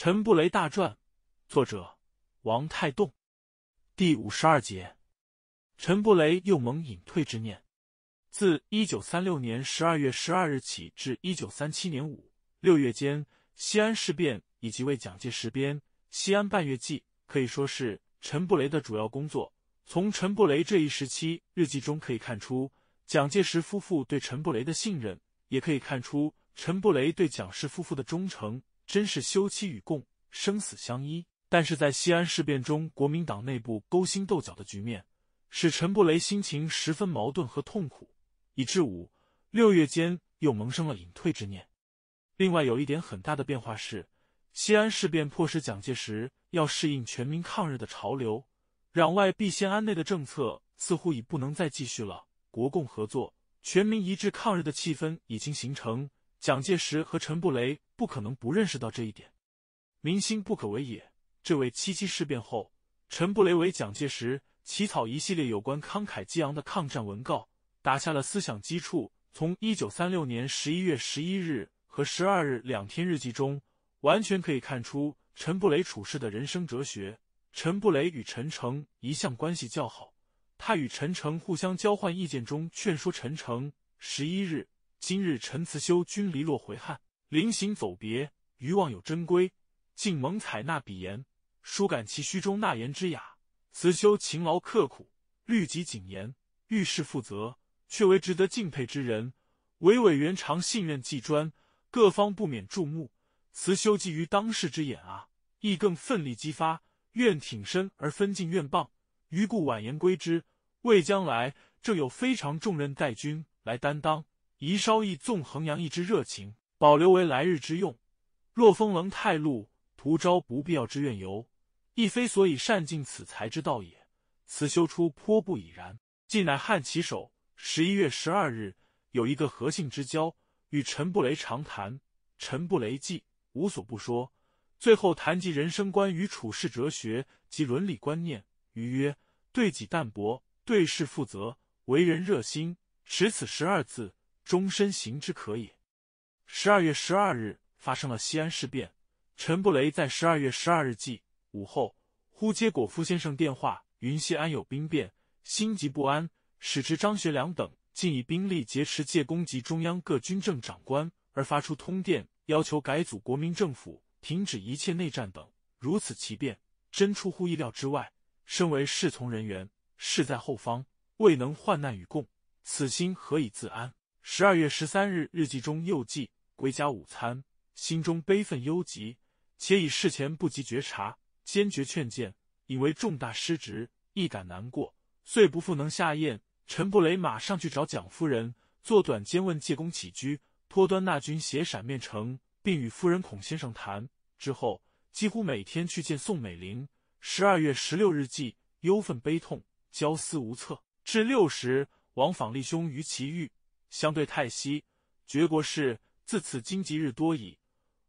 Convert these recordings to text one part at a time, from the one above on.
《陈布雷大传》，作者王太栋，第五十二节，陈布雷又蒙隐退之念。自一九三六年十二月十二日起至一九三七年五六月间，西安事变以及为蒋介石编《西安半月记》，可以说是陈布雷的主要工作。从陈布雷这一时期日记中可以看出，蒋介石夫妇对陈布雷的信任，也可以看出陈布雷对蒋氏夫妇的忠诚。真是休戚与共，生死相依。但是，在西安事变中，国民党内部勾心斗角的局面，使陈布雷心情十分矛盾和痛苦，以致五、六月间又萌生了隐退之念。另外，有一点很大的变化是，西安事变迫使蒋介石要适应全民抗日的潮流，“攘外必先安内”的政策似乎已不能再继续了。国共合作、全民一致抗日的气氛已经形成。蒋介石和陈布雷不可能不认识到这一点，民心不可违也。这位七七事变后，陈布雷为蒋介石起草一系列有关慷慨激昂的抗战文告，打下了思想基础。从一九三六年十一月十一日和十二日两天日记中，完全可以看出陈布雷处事的人生哲学。陈布雷与陈诚一向关系较好，他与陈诚互相交换意见中劝说陈诚十一日。今日陈慈修君离落回汉，临行走别，余望有真归，竟蒙采纳彼言，舒感其虚中纳言之雅。辞修勤劳刻苦，律己谨言，遇事负责，却为值得敬佩之人。娓娓员长，信任既专，各方不免注目。辞修基于当世之眼啊，亦更奋力激发，愿挺身而分进愿棒，余故婉言归之，为将来正有非常重任待君来担当。宜稍意纵横扬一之热情，保留为来日之用。若风棱太露，徒招不必要之怨尤，亦非所以善尽此才之道也。此修出颇不已然。既乃汉旗手，十一月十二日有一个何姓之交，与陈布雷长谈。陈布雷记无所不说，最后谈及人生观与处世哲学及伦理观念，余曰：对己淡泊，对事负责，为人热心，持此十二字。终身行之可也。十二月十二日发生了西安事变，陈布雷在十二月十二日祭午后，忽接果夫先生电话，云西安有兵变，心急不安，使之张学良等竟以兵力劫持，借攻击中央各军政长官，而发出通电，要求改组国民政府，停止一切内战等。如此奇变，真出乎意料之外。身为侍从人员，事在后方，未能患难与共，此心何以自安？十二月十三日日记中又记归家午餐，心中悲愤忧急，且以事前不及觉察，坚决劝谏，以为重大失职，一感难过，遂不复能下咽。陈布雷马上去找蒋夫人，坐短间问借公起居，托端纳君携闪面呈，并与夫人孔先生谈。之后几乎每天去见宋美龄。十二月十六日记忧愤悲痛，焦思无策，至六时往访立兄于其玉。相对太息，觉国事自此荆棘日多矣。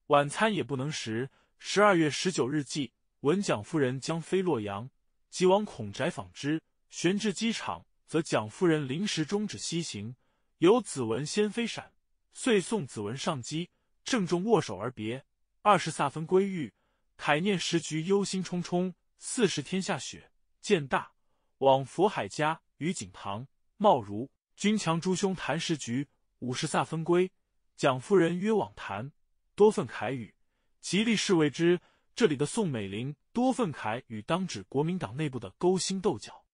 晚餐也不能食。十二月十九日祭，闻蒋夫人将飞洛阳，即往孔宅访之。旋至机场，则蒋夫人临时终止西行。由子文先飞闪，遂送子文上机，郑重握手而别。二十，萨芬归寓，慨念时局，忧心忡忡。四十，天下雪，渐大，往佛海家于景堂茂如。军强诸兄谈时局，五十萨分归。蒋夫人约往谈，多愤慨语，极力示谓之。这里的宋美龄多愤慨与当指国民党内部的勾心斗角。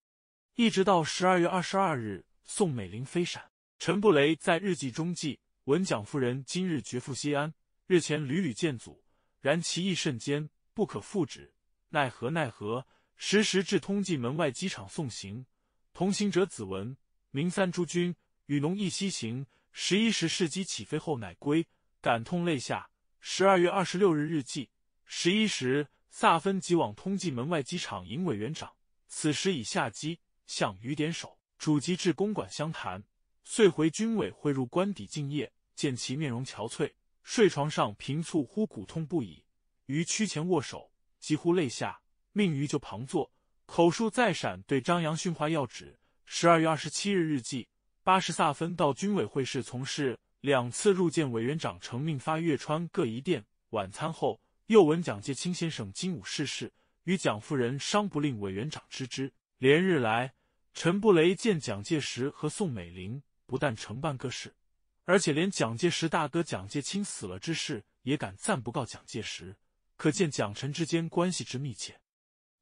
一直到十二月二十二日，宋美龄飞陕，陈布雷在日记中记：闻蒋夫人今日绝赴西安，日前屡屡见阻，然其意甚坚，不可复止。奈何奈何！时时至通济门外机场送行，同行者子文。明三诸军与农一西行，十一时试机起飞后乃归，感痛泪下。十二月二十六日日记：十一时，萨芬即往通济门外机场迎委员长，此时已下机，向于点手，主机至公馆相谈，遂回军委会入官邸敬业，见其面容憔悴，睡床上平促，呼骨痛不已，于屈前握手，几乎泪下，命于就旁坐，口述再闪对张扬训话要旨。十二月二十七日日记：八什萨芬到军委会室从事两次入见委员长，程命发月川各一电。晚餐后又闻蒋介石先生精武逝世，与蒋夫人商不令委员长知之。连日来，陈布雷见蒋介石和宋美龄不但承办各事，而且连蒋介石大哥蒋介石死了之事也敢暂不告蒋介石，可见蒋陈之间关系之密切。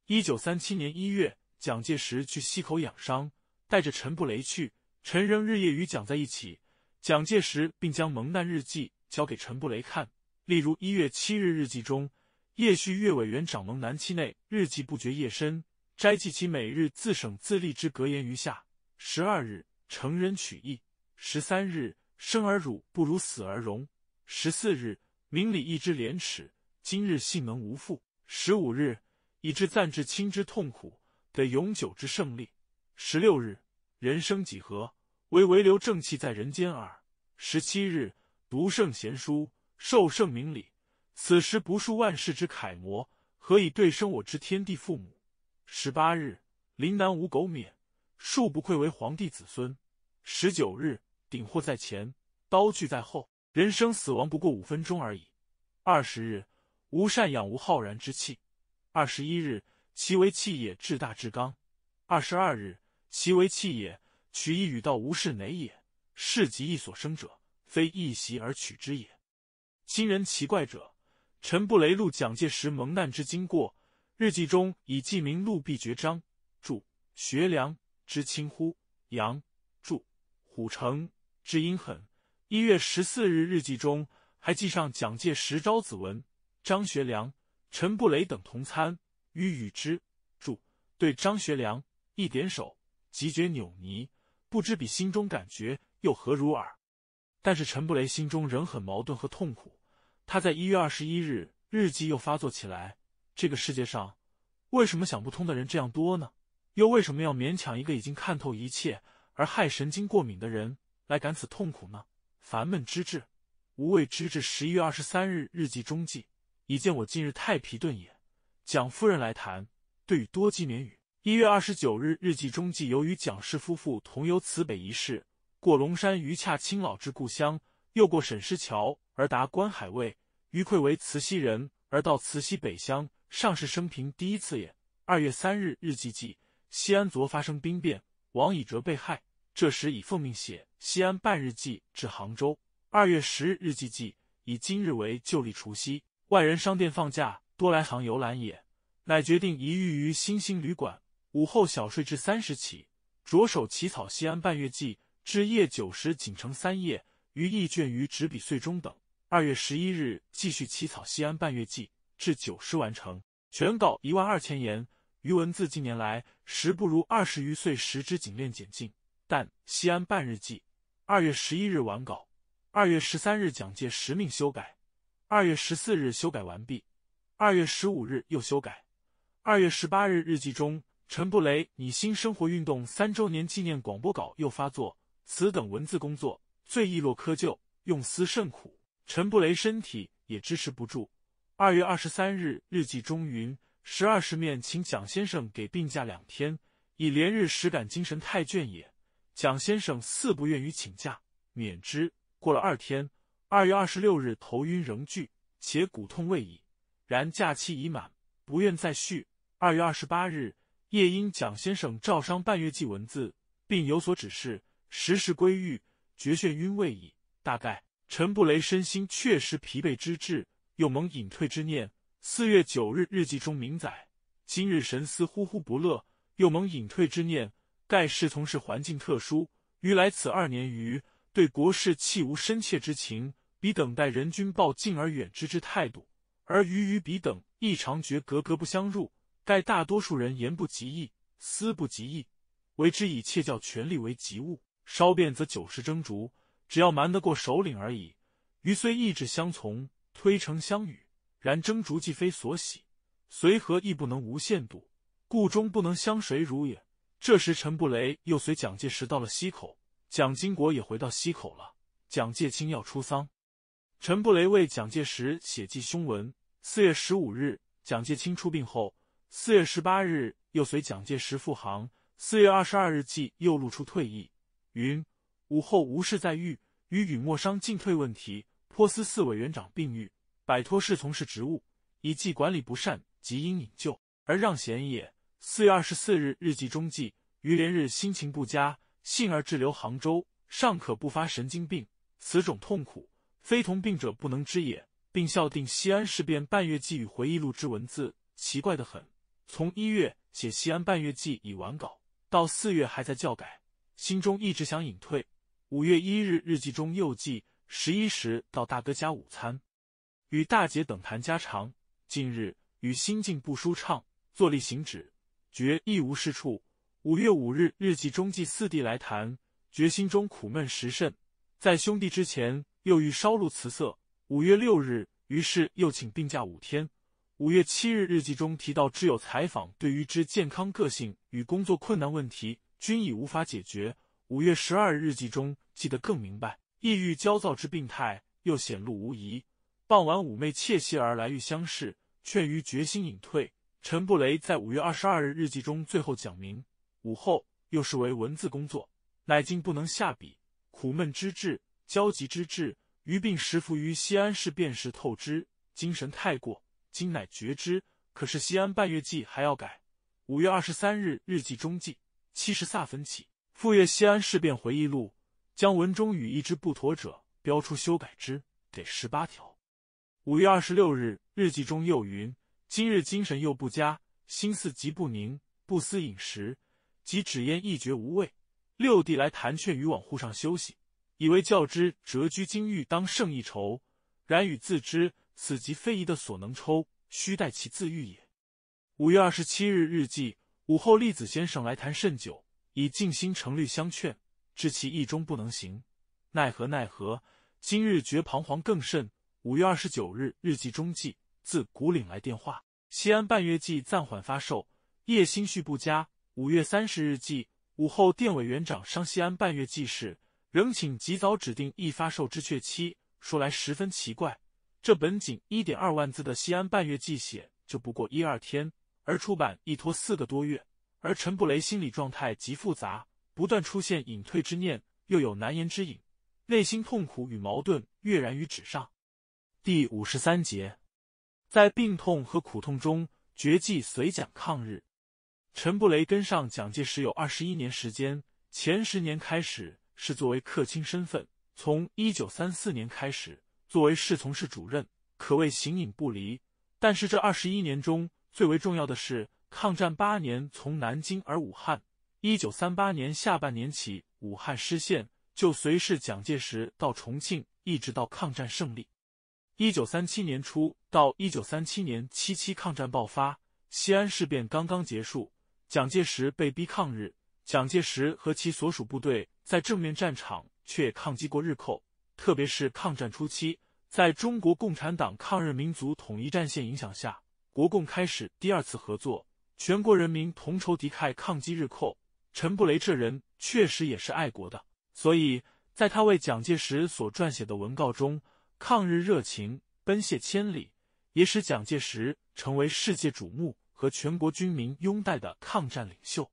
一九三七年一月，蒋介石去溪口养伤。带着陈布雷去，陈仍日夜与蒋在一起。蒋介石并将《蒙难日记》交给陈布雷看。例如一月七日日记中，叶旭岳委员长蒙难期内日记不绝，夜深摘记其每日自省自立之格言于下：十二日，成人取义；十三日，生而辱不如死而荣；十四日，明理义之廉耻；今日性能无负；十五日，以至暂至亲之痛苦得永久之胜利。十六日，人生几何？唯唯留正气在人间耳。十七日，读圣贤书，受圣明礼。此时不树万世之楷模，何以对生我之天地父母？十八日，临南无苟免，恕不愧为皇帝子孙。十九日，鼎祸在前，刀具在后，人生死亡不过五分钟而已。二十日，无善养，无浩然之气。二十一日，其为气也，至大至刚。二十二日。其为气也，取一与道无是馁也。是即一所生者，非一袭而取之也。今人奇怪者，陈布雷录蒋介石蒙难之经过，日记中以记名陆必绝章。注：学良之轻乎杨注虎城之阴狠。一月十四日日记中还记上蒋介石招子文、张学良、陈布雷等同餐与与之。注：对张学良一点手。极觉扭怩，不知比心中感觉又何如耳。但是陈布雷心中仍很矛盾和痛苦。他在一月二十一日日记又发作起来：这个世界上为什么想不通的人这样多呢？又为什么要勉强一个已经看透一切而害神经过敏的人来感此痛苦呢？烦闷之至，无谓之至。十一月二十三日日记中记：已见我近日太疲顿也。蒋夫人来谈，对与多积绵语。一月二十九日日记中记，由于蒋氏夫妇同游慈北一事，过龙山余洽青老之故乡，又过沈师桥而达观海卫。余愧为慈溪人，而到慈溪北乡，尚是生平第一次也。二月三日日记记，西安昨发生兵变，王以哲被害。这时已奉命写西安半日记至杭州。二月十日日记记，以今日为旧历除夕，外人商店放假，多来杭游览也。乃决定一寓于新兴旅馆。午后小睡至三时起，着手起草《西安半月记》，至夜九时仅成三页，于役卷于纸笔碎中等。二月十一日继续起草《西安半月记》，至九时完成，全稿一万二千言。余文字近年来十不如二十余岁时之精练简进，但《西安半日记》二月十一日完稿，二月十三日蒋介石命修改，二月十四日修改完毕，二月十五日又修改，二月十八日日记中。陈布雷，你新生活运动三周年纪念广播稿又发作，此等文字工作最易落窠臼，用思甚苦。陈布雷身体也支持不住。二月二十三日日记中云：“十二十面请蒋先生给病假两天，以连日实感精神太倦也。蒋先生似不愿于请假，免之。”过了二天，二月二十六日头晕仍惧，且骨痛未已，然假期已满，不愿再续。二月二十八日。夜因蒋先生照商半月记文字，并有所指示。时时归寓，觉眩晕未已。大概陈布雷身心确实疲惫之至，又蒙隐退之念。四月九日日记中明载：今日神思忽忽不乐，又蒙隐退之念。盖是从事环境特殊，于来此二年余，对国事弃无深切之情，比等待人君报敬而远之之态度，而与与彼等异常觉格格不相入。盖大多数人言不及义，思不及义，为之以窃教权力为极物，稍变则九世争逐，只要瞒得过首领而已。余虽意志相从，推诚相与，然争逐既非所喜，随和亦不能无限度，故终不能相谁如也。这时，陈布雷又随蒋介石到了西口，蒋经国也回到西口了。蒋介卿要出丧，陈布雷为蒋介石写祭凶文。四月十五日，蒋介卿出殡后。四月十八日，又随蒋介石复航，四月二十二日即又露出退意，云午后无事，在狱，与雨墨商进退问题。颇思四委员长病愈，摆脱侍从事职务，以既管理不善，及因引咎而让贤也。四月二十四日日记中记，于连日心情不佳，幸而滞留杭州，尚可不发神经病。此种痛苦，非同病者不能知也。并校定西安事变半月记与回忆录之文字，奇怪的很。从一月写《西安半月记》已完稿，到四月还在校改，心中一直想隐退。五月一日日记中又记：十一时到大哥家午餐，与大姐等谈家常。近日与心境不舒畅，坐立行止，觉一无是处。五月五日日记中记四弟来谈，觉心中苦闷时甚，在兄弟之前又欲稍露辞色。五月六日，于是又请病假五天。五月七日日记中提到，知友采访，对于之健康、个性与工作困难问题，均已无法解决。五月十二日日记中记得更明白，抑郁、焦躁之病态又显露无疑。傍晚，妩媚窃喜而来，欲相视，劝于决心隐退。陈布雷在五月二十二日日记中最后讲明：午后又是为文字工作，乃竟不能下笔，苦闷之至，焦急之至。于病时服于西安市，便时透支，精神太过。今乃觉之，可是西安半月记还要改。五月二十三日日记中记，七十萨分起。复阅西安事变回忆录，将文中与一之不妥者标出修改之，得十八条。五月二十六日日记中又云：今日精神又不佳，心思极不宁，不思饮食，即指烟一绝无味。六弟来谈劝于往户上休息，以为教之谪居金玉当胜一筹，然与自知。此即非遗的所能抽，须待其自愈也。五月二十七日日记：午后栗子先生来谈甚久，以静心成律相劝，知其意中不能行，奈何奈何！今日觉彷徨更甚。五月二十九日日记中记：自古岭来电话，西安半月记暂缓发售。夜心绪不佳。五月三十日记：午后电委员长商西安半月记事，仍请及早指定易发售之确期。说来十分奇怪。这本仅一点二万字的《西安半月记》写就不过一二天，而出版一拖四个多月。而陈布雷心理状态极复杂，不断出现隐退之念，又有难言之隐，内心痛苦与矛盾跃然于纸上。第五十三节，在病痛和苦痛中，绝迹随蒋抗日。陈布雷跟上蒋介石有二十一年时间，前十年开始是作为客卿身份，从一九三四年开始。作为侍从室主任，可谓形影不离。但是这二十一年中，最为重要的是抗战八年，从南京而武汉。一九三八年下半年起，武汉失陷，就随侍蒋介石到重庆，一直到抗战胜利。一九三七年初到一九三七年七七抗战爆发，西安事变刚刚结束，蒋介石被逼抗日。蒋介石和其所属部队在正面战场却抗击过日寇。特别是抗战初期，在中国共产党抗日民族统一战线影响下，国共开始第二次合作，全国人民同仇敌忾，抗击日寇。陈布雷这人确实也是爱国的，所以在他为蒋介石所撰写的文告中，抗日热情奔泻千里，也使蒋介石成为世界瞩目和全国军民拥戴的抗战领袖。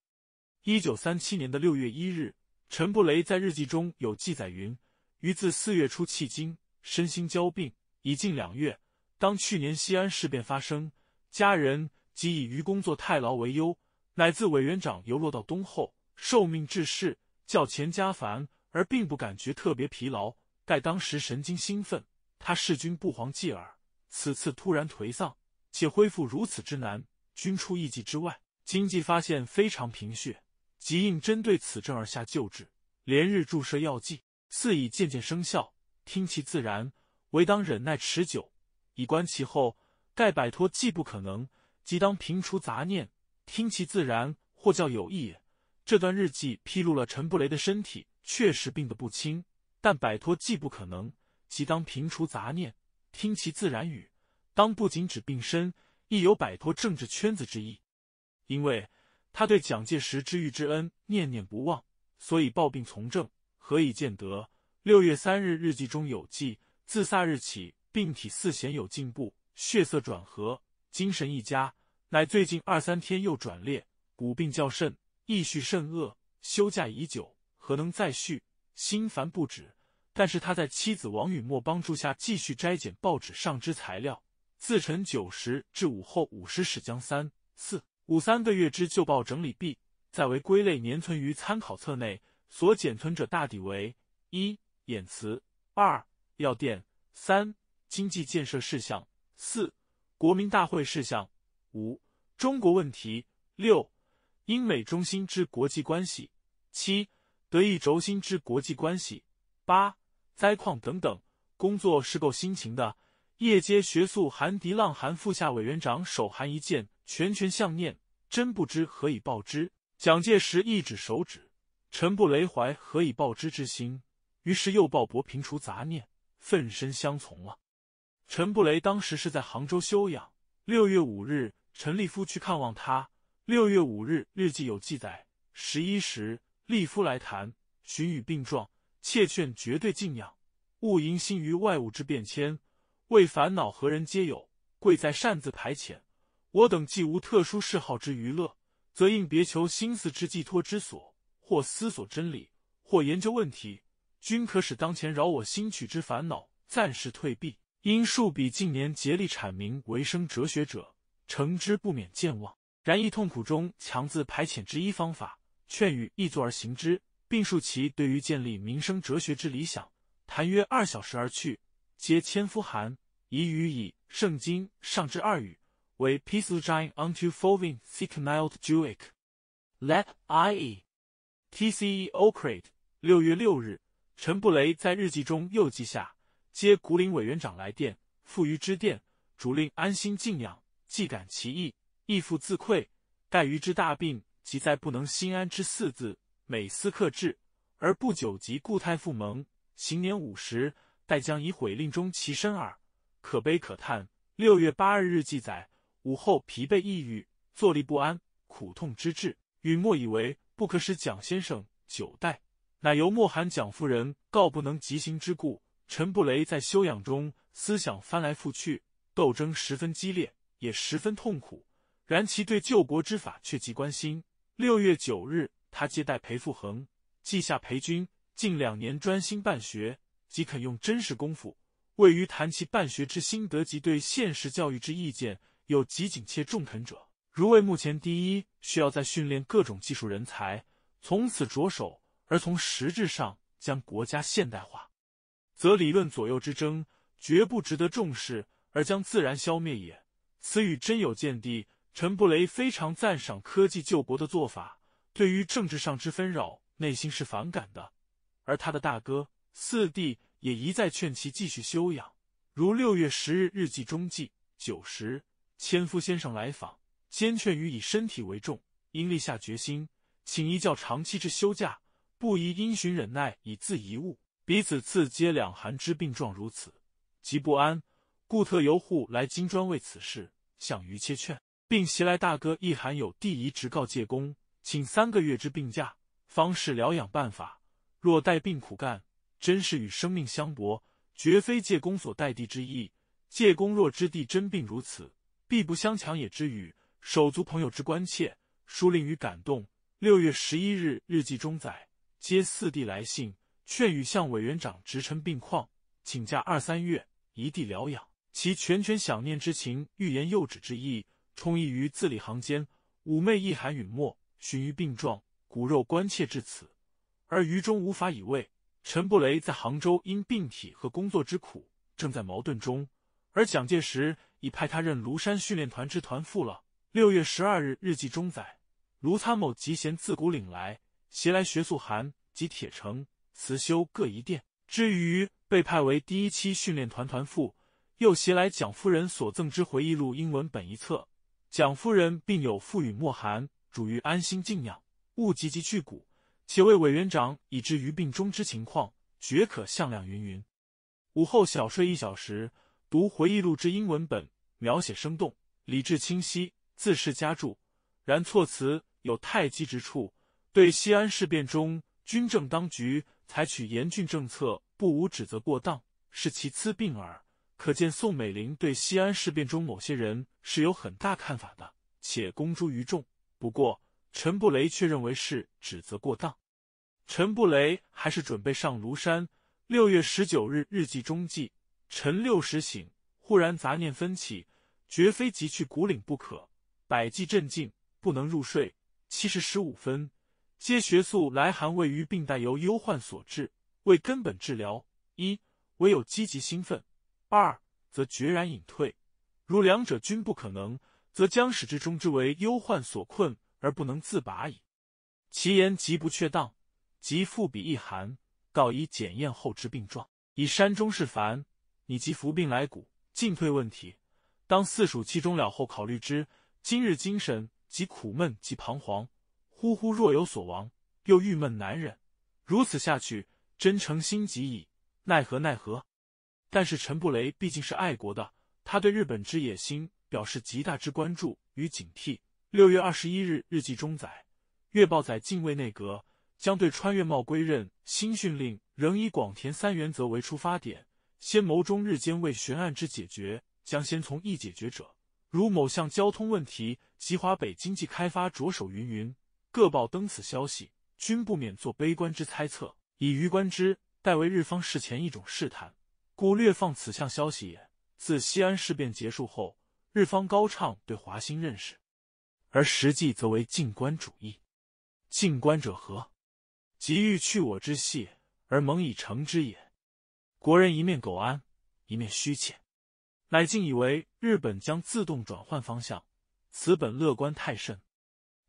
一九三七年的六月一日，陈布雷在日记中有记载云。于自四月初迄今，身心交病，已近两月。当去年西安事变发生，家人即以于工作太劳为忧，乃自委员长游落到东后，受命治仕，较前加烦，而并不感觉特别疲劳。盖当时神经兴奋，他弑君不遑继耳。此次突然颓丧，且恢复如此之难，均出意计之外。经济发现非常贫血，即应针对此症而下救治，连日注射药剂。似已渐渐生效，听其自然，唯当忍耐持久，以观其后。盖摆脱既不可能，即当平除杂念，听其自然。或较有意也。这段日记披露了陈布雷的身体确实病得不轻，但摆脱既不可能，即当平除杂念，听其自然。语当不仅指病身，亦有摆脱政治圈子之意。因为他对蒋介石知遇之恩念念不忘，所以抱病从政。何以见得？六月三日日记中有记，自萨日起病体似显有进步，血色转和，精神一家。乃最近二三天又转烈，骨病较甚，意绪甚恶。休假已久，何能再续？心烦不止。但是他在妻子王雨墨帮助下，继续摘捡报纸上之材料，自晨九时至午后五时，始将三四五三个月之旧报整理毕，在为归类，年存于参考册内。所减存者，大抵为一演词，二药店，三经济建设事项，四国民大会事项，五中国问题，六英美中心之国际关系，七德意轴心之国际关系，八灾况等等。工作是够辛勤的。业界学术韩迪浪韩副下委员长手含一剑，拳拳相念，真不知何以报之。蒋介石一指手指。陈布雷怀何以报之之心，于是又抱薄平除杂念，奋身相从了。陈布雷当时是在杭州休养。六月五日，陈立夫去看望他。六月五日日记有记载：十一时，立夫来谈，寻与病状，切劝绝对静养，勿因心于外物之变迁。为烦恼，何人皆有，贵在擅自排遣。我等既无特殊嗜好之娱乐，则应别求心思之寄托之所。或思索真理，或研究问题，均可使当前扰我心曲之烦恼暂时退避。因数比近年竭力阐明为生哲学者，诚之不免健忘。然亦痛苦中强自排遣之一方法，劝与易作而行之，并述其对于建立民生哲学之理想，谈约二小时而去。皆千夫寒，以语以圣经上之二语为 peace again unto falling thick n i l t d e w i c l e t i e。T.C.E.O. Crete，六月六日，陈布雷在日记中又记下：接古岭委员长来电，赴于之电，主令安心静养，既感其意，亦复自愧。待于之大病，即在不能心安之四字，每思克制，而不久即固态复萌。行年五十，待将以悔令终其身耳，可悲可叹。六月八日日记载：午后疲惫抑郁，坐立不安，苦痛之至，允墨以为。不可使蒋先生久待，乃由莫寒蒋夫人告不能急行之故。陈布雷在修养中思想翻来覆去，斗争十分激烈，也十分痛苦。然其对救国之法却极关心。六月九日，他接待裴复恒，记下裴君近两年专心办学，即肯用真实功夫，位于谈其办学之心得及对现实教育之意见，有极谨切、中肯者。如为目前第一，需要在训练各种技术人才，从此着手；而从实质上将国家现代化，则理论左右之争，绝不值得重视，而将自然消灭也。此语真有见地。陈布雷非常赞赏科技救国的做法，对于政治上之纷扰，内心是反感的。而他的大哥、四弟也一再劝其继续休养。如六月十日日记中记：九时，千夫先生来访。先劝于以身体为重，应立下决心，请一较长期之休假，不宜因循忍耐以自遗物。彼此自皆两寒之病状如此，极不安，故特由户来金砖为此事向于切劝，并袭来大哥一函，有弟一直告介公，请三个月之病假，方是疗养办法。若带病苦干，真是与生命相搏，绝非介公所待地之意。介公若知弟真病如此，必不相强也之语。手足朋友之关切，书令于感动。六月十一日日记中载，接四弟来信，劝与向委员长直陈病况，请假二三月，一地疗养。其拳拳想念之情，欲言又止之意，充溢于字里行间。妩媚一含允墨，寻于病状，骨肉关切至此，而余中无法以慰。陈布雷在杭州，因病体和工作之苦，正在矛盾中，而蒋介石已派他任庐山训练团之团副了。六月十二日日记中载：卢参谋吉贤自古领来，携来学素函及铁城、辞修各一殿。至于被派为第一期训练团团副，又携来蒋夫人所赠之回忆录英文本一册。蒋夫人并有赋予墨函，主于安心静养，勿急急去骨。且为委员长以知于病中之情况，绝可向量云云。午后小睡一小时，读回忆录之英文本，描写生动，理智清晰。自是加注，然措辞有太激之处，对西安事变中军政当局采取严峻政策不无指责过当，是其疵病耳。可见宋美龄对西安事变中某些人是有很大看法的，且公诸于众。不过陈布雷却认为是指责过当。陈布雷还是准备上庐山。六月十九日日记中记：陈六时醒，忽然杂念纷起，绝非即去古岭不可。百计镇静不能入睡，七时十五分，皆学素来寒位于病带，由忧患所致，为根本治疗。一唯有积极兴奋，二则决然隐退。如两者均不可能，则将使之终之为忧患所困而不能自拔矣。其言极不确当，即复笔一函，告以检验后之病状。以山中事烦，你即伏病来骨进退问题，当四暑期中了后考虑之。今日精神，即苦闷，即彷徨，忽忽若有所亡，又郁闷难忍。如此下去，真诚心急矣，奈何奈何？但是陈布雷毕竟是爱国的，他对日本之野心表示极大之关注与警惕。六月二十一日日记中载，《月报》载近卫内阁将对穿越茂归任新训令，仍以广田三原则为出发点，先谋中日间为悬案之解决，将先从易解决者。如某项交通问题及华北经济开发着手，云云，各报登此消息，均不免做悲观之猜测。以愚观之，代为日方事前一种试探，故略放此项消息也。自西安事变结束后，日方高唱对华新认识，而实际则为静观主义。静观者何？即欲去我之隙，而蒙以成之也。国人一面苟安，一面虚浅。乃竟以为日本将自动转换方向，此本乐观太甚，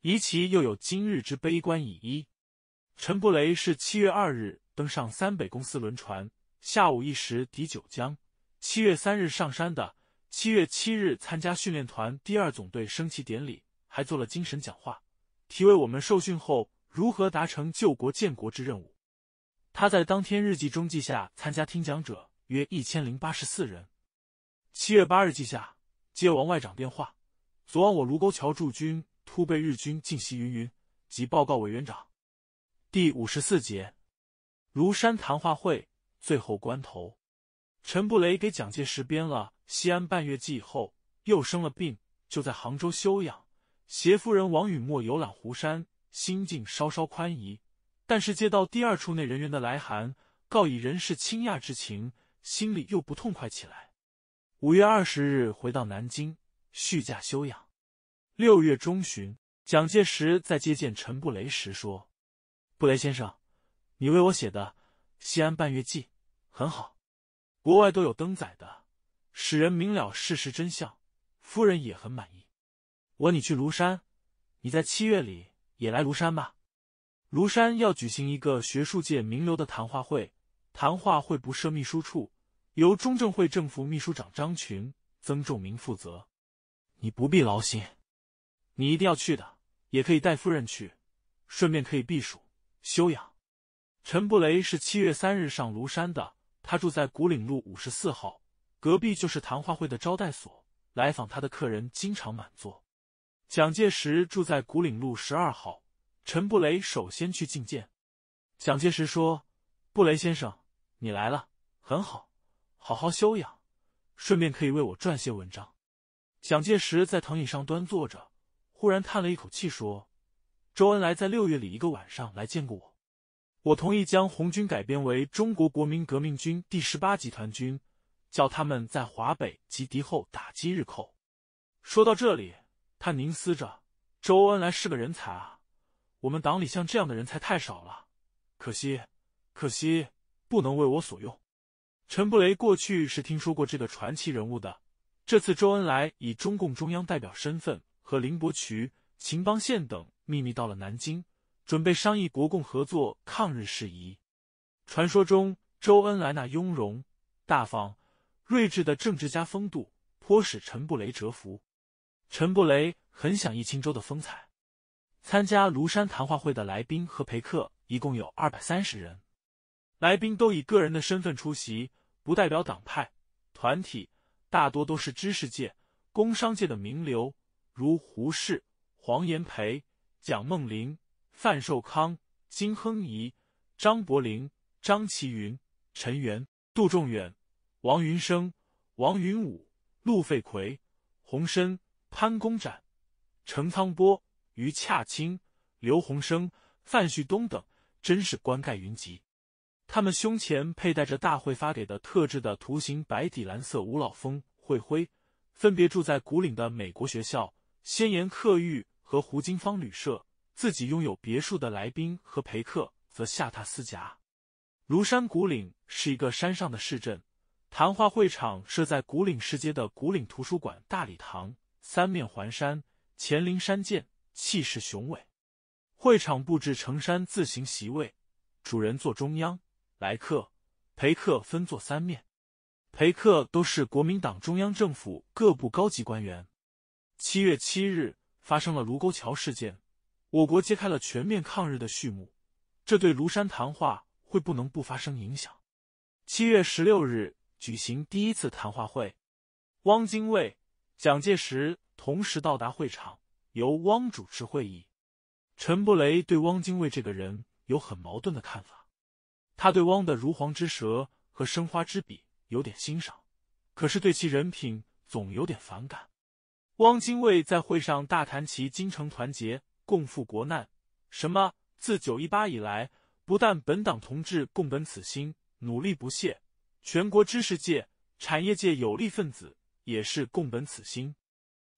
疑其又有今日之悲观矣。一。陈布雷是七月二日登上三北公司轮船，下午一时抵九江，七月三日上山的。七月七日参加训练团第二总队升旗典礼，还做了精神讲话，提为我们受训后如何达成救国建国之任务。他在当天日记中记下，参加听讲者约一千零八十四人。七月八日记下，接王外长电话。昨晚我卢沟桥驻军突被日军进袭，云云，即报告委员长。第五十四节，庐山谈话会最后关头，陈布雷给蒋介石编了《西安半月记》以后，又生了病，就在杭州休养。携夫人王雨墨游览湖山，心境稍稍宽怡。但是接到第二处内人员的来函，告以人事倾轧之情，心里又不痛快起来。五月二十日回到南京，续假休养。六月中旬，蒋介石在接见陈布雷时说：“布雷先生，你为我写的《西安半月记》很好，国外都有登载的，使人明了事实真相。夫人也很满意。我你去庐山，你在七月里也来庐山吧。庐山要举行一个学术界名流的谈话会，谈话会不设秘书处。”由中正会政府秘书长张群、曾仲明负责。你不必劳心，你一定要去的，也可以带夫人去，顺便可以避暑休养。陈布雷是七月三日上庐山的，他住在古岭路五十四号，隔壁就是谈话会的招待所。来访他的客人经常满座。蒋介石住在古岭路十二号，陈布雷首先去觐见。蒋介石说：“布雷先生，你来了，很好。”好好休养，顺便可以为我撰写文章。蒋介石在藤椅上端坐着，忽然叹了一口气，说：“周恩来在六月里一个晚上来见过我，我同意将红军改编为中国国民革命军第十八集团军，叫他们在华北及敌后打击日寇。”说到这里，他凝思着：“周恩来是个人才啊，我们党里像这样的人才太少了，可惜，可惜不能为我所用。”陈布雷过去是听说过这个传奇人物的。这次周恩来以中共中央代表身份，和林伯渠、秦邦宪等秘密到了南京，准备商议国共合作抗日事宜。传说中，周恩来那雍容、大方、睿智的政治家风度，颇使陈布雷折服。陈布雷很想易清州的风采。参加庐山谈话会的来宾和陪客一共有二百三十人，来宾都以个人的身份出席。不代表党派团体，大多都是知识界、工商界的名流，如胡适、黄炎培、蒋梦麟、范寿康、金亨颐、张伯苓、张其云、陈元、杜仲远、王云生、王云武、陆费奎、洪深、潘公展、程沧波、于洽清、刘洪生、范旭东等，真是冠盖云集。他们胸前佩戴着大会发给的特制的图形白底蓝色五老峰会徽，分别住在古岭的美国学校、仙岩客寓和胡金芳旅社。自己拥有别墅的来宾和陪客则下榻私家。庐山古岭是一个山上的市镇，谈话会场设在古岭市街的古岭图书馆大礼堂，三面环山，前临山涧，气势雄伟。会场布置成山字形席位，主人坐中央。来客陪客分作三面，陪客都是国民党中央政府各部高级官员。七月七日发生了卢沟桥事件，我国揭开了全面抗日的序幕，这对庐山谈话会不能不发生影响。七月十六日举行第一次谈话会，汪精卫、蒋介石同时到达会场，由汪主持会议。陈布雷对汪精卫这个人有很矛盾的看法。他对汪的如簧之舌和生花之笔有点欣赏，可是对其人品总有点反感。汪精卫在会上大谈其精诚团结、共赴国难，什么自九一八以来，不但本党同志共本此心，努力不懈，全国知识界、产业界有力分子也是共本此心。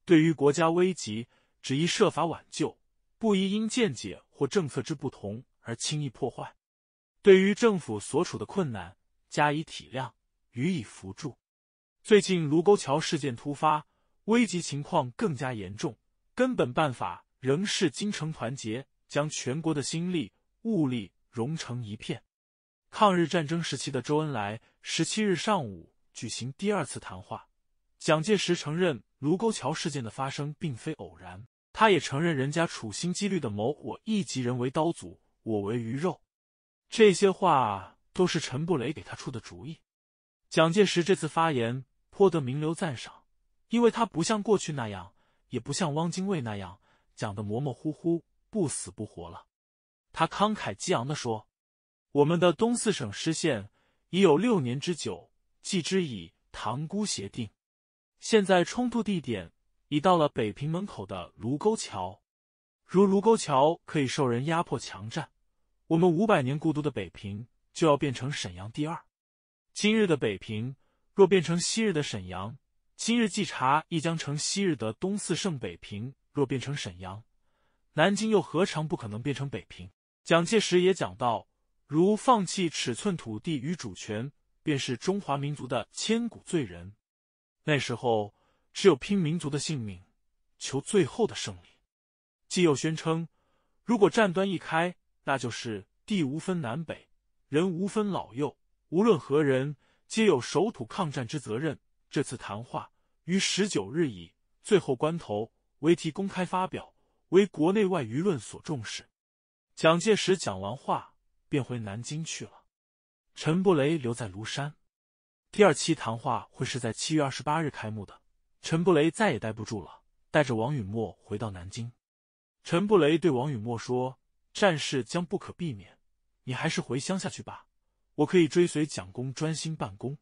对于国家危急，只宜设法挽救，不宜因见解或政策之不同而轻易破坏。对于政府所处的困难加以体谅，予以扶助。最近卢沟桥事件突发，危急情况更加严重，根本办法仍是精诚团结，将全国的心力、物力融成一片。抗日战争时期的周恩来，十七日上午举行第二次谈话，蒋介石承认卢沟桥事件的发生并非偶然，他也承认人家处心积虑的谋我，一级人为刀俎，我为鱼肉。这些话都是陈布雷给他出的主意。蒋介石这次发言颇得名流赞赏，因为他不像过去那样，也不像汪精卫那样讲的模模糊糊、不死不活了。他慷慨激昂的说：“我们的东四省失陷已有六年之久，继之以塘沽协定，现在冲突地点已到了北平门口的卢沟桥。如卢沟桥可以受人压迫强占。”我们五百年故都的北平就要变成沈阳第二。今日的北平若变成昔日的沈阳，今日冀察亦将成昔日的东四圣北平。若变成沈阳，南京又何尝不可能变成北平？蒋介石也讲到：如放弃尺寸土地与主权，便是中华民族的千古罪人。那时候只有拼民族的性命，求最后的胜利。季又宣称：如果战端一开，那就是地无分南北，人无分老幼，无论何人，皆有守土抗战之责任。这次谈话于十九日以最后关头为题公开发表，为国内外舆论所重视。蒋介石讲完话便回南京去了。陈布雷留在庐山。第二期谈话会是在七月二十八日开幕的。陈布雷再也待不住了，带着王允墨回到南京。陈布雷对王允墨说。战事将不可避免，你还是回乡下去吧。我可以追随蒋公，专心办公。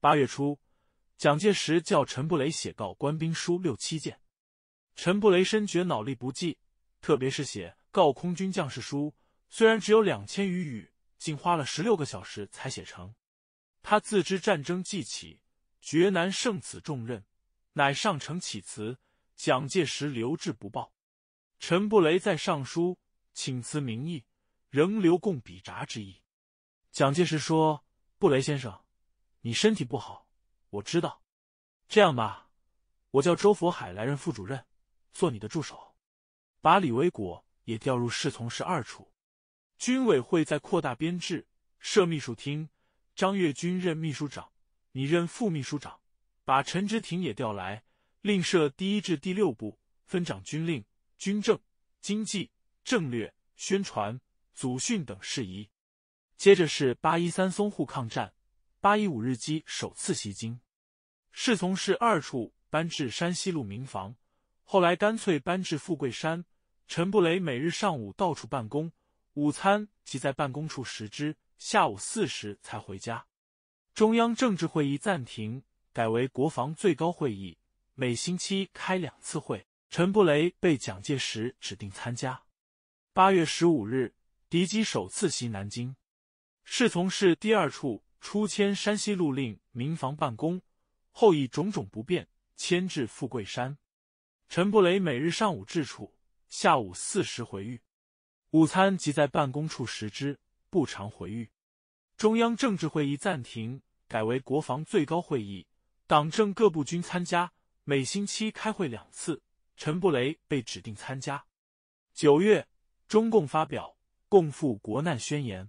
八月初，蒋介石叫陈布雷写告官兵书六七件。陈布雷深觉脑力不济，特别是写告空军将士书，虽然只有两千余语，竟花了十六个小时才写成。他自知战争既起，绝难胜此重任，乃上呈启辞。蒋介石留置不报，陈布雷在上书。请辞名义，仍留供笔札之意。蒋介石说：“布雷先生，你身体不好，我知道。这样吧，我叫周佛海来任副主任，做你的助手，把李维果也调入侍从室二处。军委会在扩大编制，设秘书厅，张跃军任秘书长，你任副秘书长，把陈之廷也调来，另设第一至第六部，分掌军令、军政、经济。”政略、宣传、祖训等事宜。接着是八一三淞沪抗战，八一五日机首次袭京。侍从室二处搬至山西路民房，后来干脆搬至富贵山。陈布雷每日上午到处办公，午餐即在办公处食之，下午四时才回家。中央政治会议暂停，改为国防最高会议，每星期开两次会。陈布雷被蒋介石指定参加。八月十五日，敌机首次袭南京。侍从室第二处出迁山西路令民房办公，后以种种不便迁至富贵山。陈布雷每日上午至处，下午四时回寓，午餐即在办公处食之，不常回寓。中央政治会议暂停，改为国防最高会议，党政各部均参加，每星期开会两次。陈布雷被指定参加。九月。中共发表《共赴国难宣言》，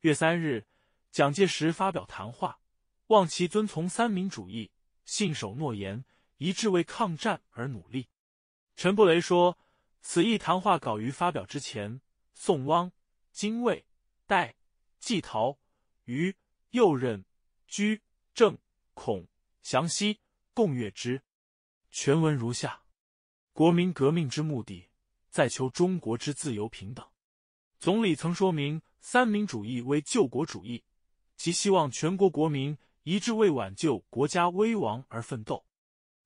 月三日，蒋介石发表谈话，望其遵从三民主义，信守诺言，一致为抗战而努力。陈布雷说，此一谈话稿于发表之前，宋汪金卫戴季陶于右任居正孔祥熙共阅之，全文如下：国民革命之目的。在求中国之自由平等，总理曾说明三民主义为救国主义，即希望全国国民一致为挽救国家危亡而奋斗。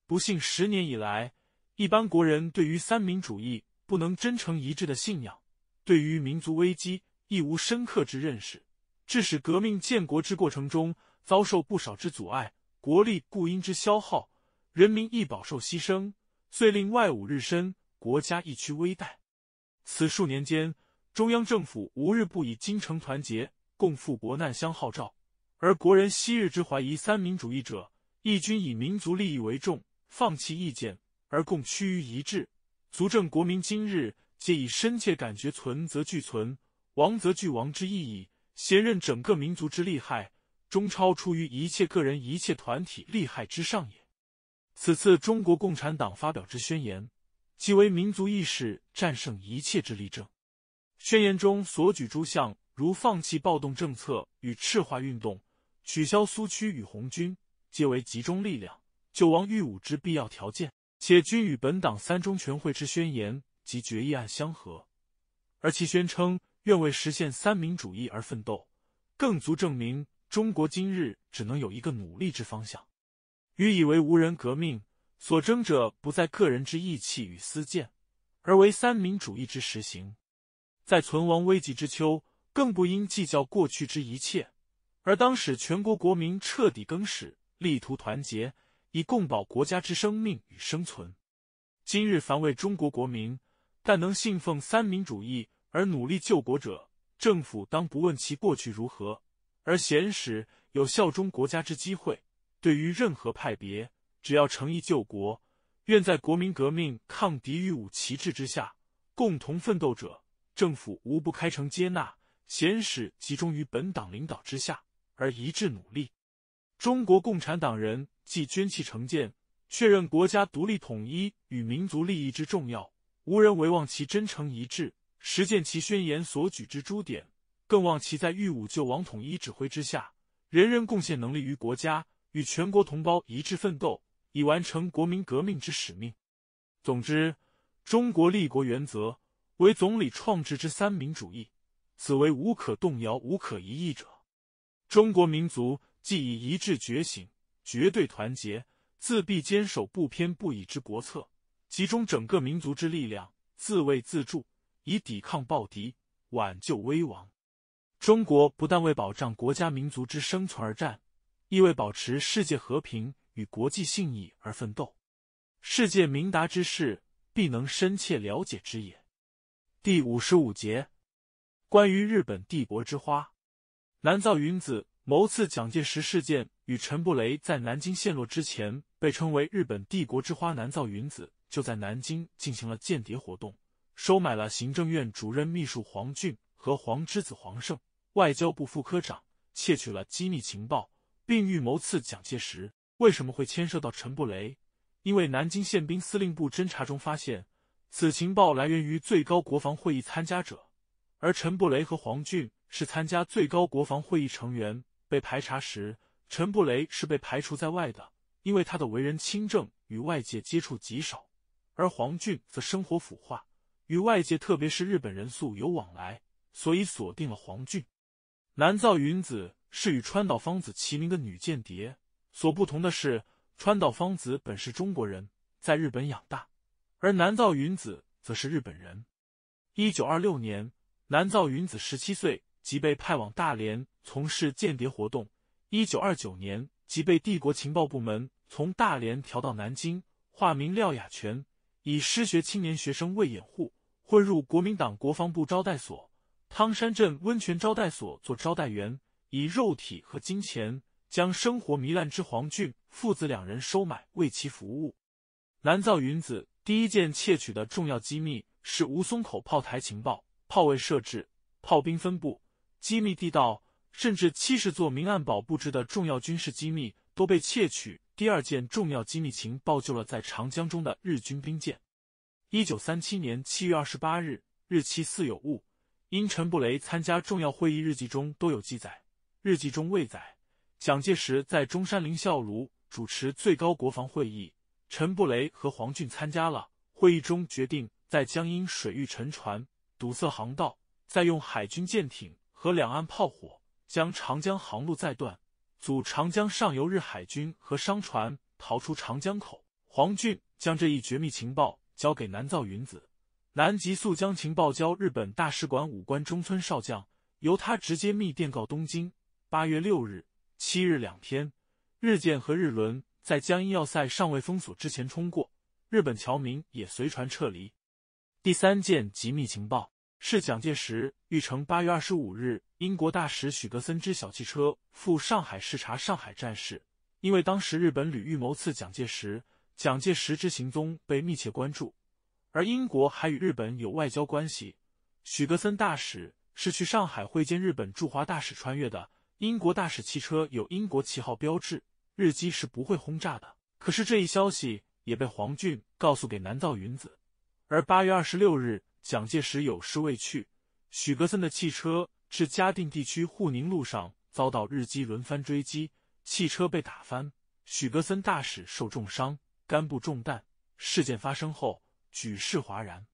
不幸十年以来，一般国人对于三民主义不能真诚一致的信仰，对于民族危机亦无深刻之认识，致使革命建国之过程中遭受不少之阻碍，国力故因之消耗，人民亦饱受牺牲，遂令外侮日深。国家一区危殆，此数年间，中央政府无日不以“精诚团结，共赴国难”相号召；而国人昔日之怀疑三民主义者，亦均以民族利益为重，放弃意见，而共趋于一致，足证国民今日皆以深切感觉存则俱存，亡则俱亡之意义，先认整个民族之利害，终超出于一切个人、一切团体利害之上也。此次中国共产党发表之宣言。即为民族意识战胜一切之例证。宣言中所举诸项，如放弃暴动政策与赤化运动，取消苏区与红军，皆为集中力量救亡御侮之必要条件，且均与本党三中全会之宣言及决议案相合。而其宣称愿为实现三民主义而奋斗，更足证明中国今日只能有一个努力之方向。予以为无人革命。所争者不在个人之义气与私见，而为三民主义之实行。在存亡危急之秋，更不应计较过去之一切，而当使全国国民彻底更始，力图团结，以共保国家之生命与生存。今日凡为中国国民，但能信奉三民主义而努力救国者，政府当不问其过去如何，而咸使有效忠国家之机会。对于任何派别。只要诚意救国，愿在国民革命抗敌御侮旗帜之下共同奋斗者，政府无不开诚接纳，贤使集中于本党领导之下而一致努力。中国共产党人既捐弃成见，确认国家独立统一与民族利益之重要，无人唯望其真诚一致，实践其宣言所举之诸点，更望其在御武救亡统一指挥之下，人人贡献能力于国家，与全国同胞一致奋斗。以完成国民革命之使命。总之，中国立国原则为总理创制之三民主义，此为无可动摇、无可疑义者。中国民族既已一致觉醒，绝对团结，自必坚守不偏不倚之国策，集中整个民族之力量，自卫自助，以抵抗暴敌，挽救危亡。中国不但为保障国家民族之生存而战，亦为保持世界和平。与国际信义而奋斗，世界明达之事，必能深切了解之也。第五十五节，关于日本帝国之花南造云子谋刺蒋介石事件与陈布雷在南京陷落之前被称为日本帝国之花南造云子就在南京进行了间谍活动，收买了行政院主任秘书黄俊和黄之子黄胜，外交部副科长窃取了机密情报，并预谋刺蒋介石。为什么会牵涉到陈布雷？因为南京宪兵司令部侦查中发现，此情报来源于最高国防会议参加者，而陈布雷和黄俊是参加最高国防会议成员。被排查时，陈布雷是被排除在外的，因为他的为人清正，与外界接触极少；而黄俊则生活腐化，与外界特别是日本人素有往来，所以锁定了黄俊。南造云子是与川岛芳子齐名的女间谍。所不同的是，川岛芳子本是中国人，在日本养大；而南造云子则是日本人。一九二六年，南造云子十七岁，即被派往大连从事间谍活动。一九二九年，即被帝国情报部门从大连调到南京，化名廖雅全，以失学青年学生为掩护，混入国民党国防部招待所汤山镇温泉招待所做招待员，以肉体和金钱。将生活糜烂之黄俊父子两人收买为其服务。南造云子第一件窃取的重要机密是吴淞口炮台情报、炮位设置、炮兵分布、机密地道，甚至七十座明暗堡布置的重要军事机密都被窃取。第二件重要机密情报救了在长江中的日军兵舰。一九三七年七月二十八日，日期似有误，因陈布雷参加重要会议日记中都有记载，日记中未载。蒋介石在中山陵校庐主持最高国防会议，陈布雷和黄俊参加了会议。中决定在江阴水域沉船堵塞航道，再用海军舰艇和两岸炮火将长江航路再断，阻长江上游日海军和商船逃出长江口。黄俊将这一绝密情报交给南造云子，南极速将情报交日本大使馆武官中村少将，由他直接密电告东京。八月六日。七日两天，日舰和日轮在江阴要塞尚未封锁之前冲过，日本侨民也随船撤离。第三件机密情报是蒋介石欲乘八月二十五日英国大使许格森之小汽车赴上海视察上海战事，因为当时日本屡预谋刺蒋介石，蒋介石之行踪被密切关注，而英国还与日本有外交关系，许格森大使是去上海会见日本驻华大使穿越的。英国大使汽车有英国旗号标志，日机是不会轰炸的。可是这一消息也被黄俊告诉给南造云子。而八月二十六日，蒋介石有事未去。许格森的汽车至嘉定地区沪宁路上遭到日机轮番追击，汽车被打翻，许格森大使受重伤，肝部中弹。事件发生后，举世哗然。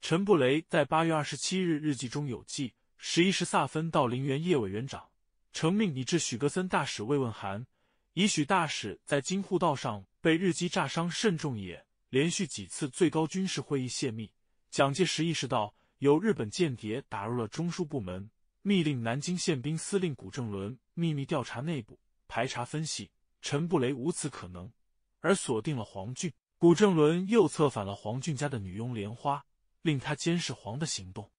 陈布雷在八月二十七日日记中有记：十一时，萨芬到陵园，叶委员长。承命你致许格森大使慰问函，以许大使在京沪道上被日机炸伤甚重也。连续几次最高军事会议泄密，蒋介石意识到有日本间谍打入了中枢部门，密令南京宪兵司令古正伦秘密调查内部排查分析。陈布雷无此可能，而锁定了黄俊。古正伦又策反了黄俊家的女佣莲花，令他监视黄的行动，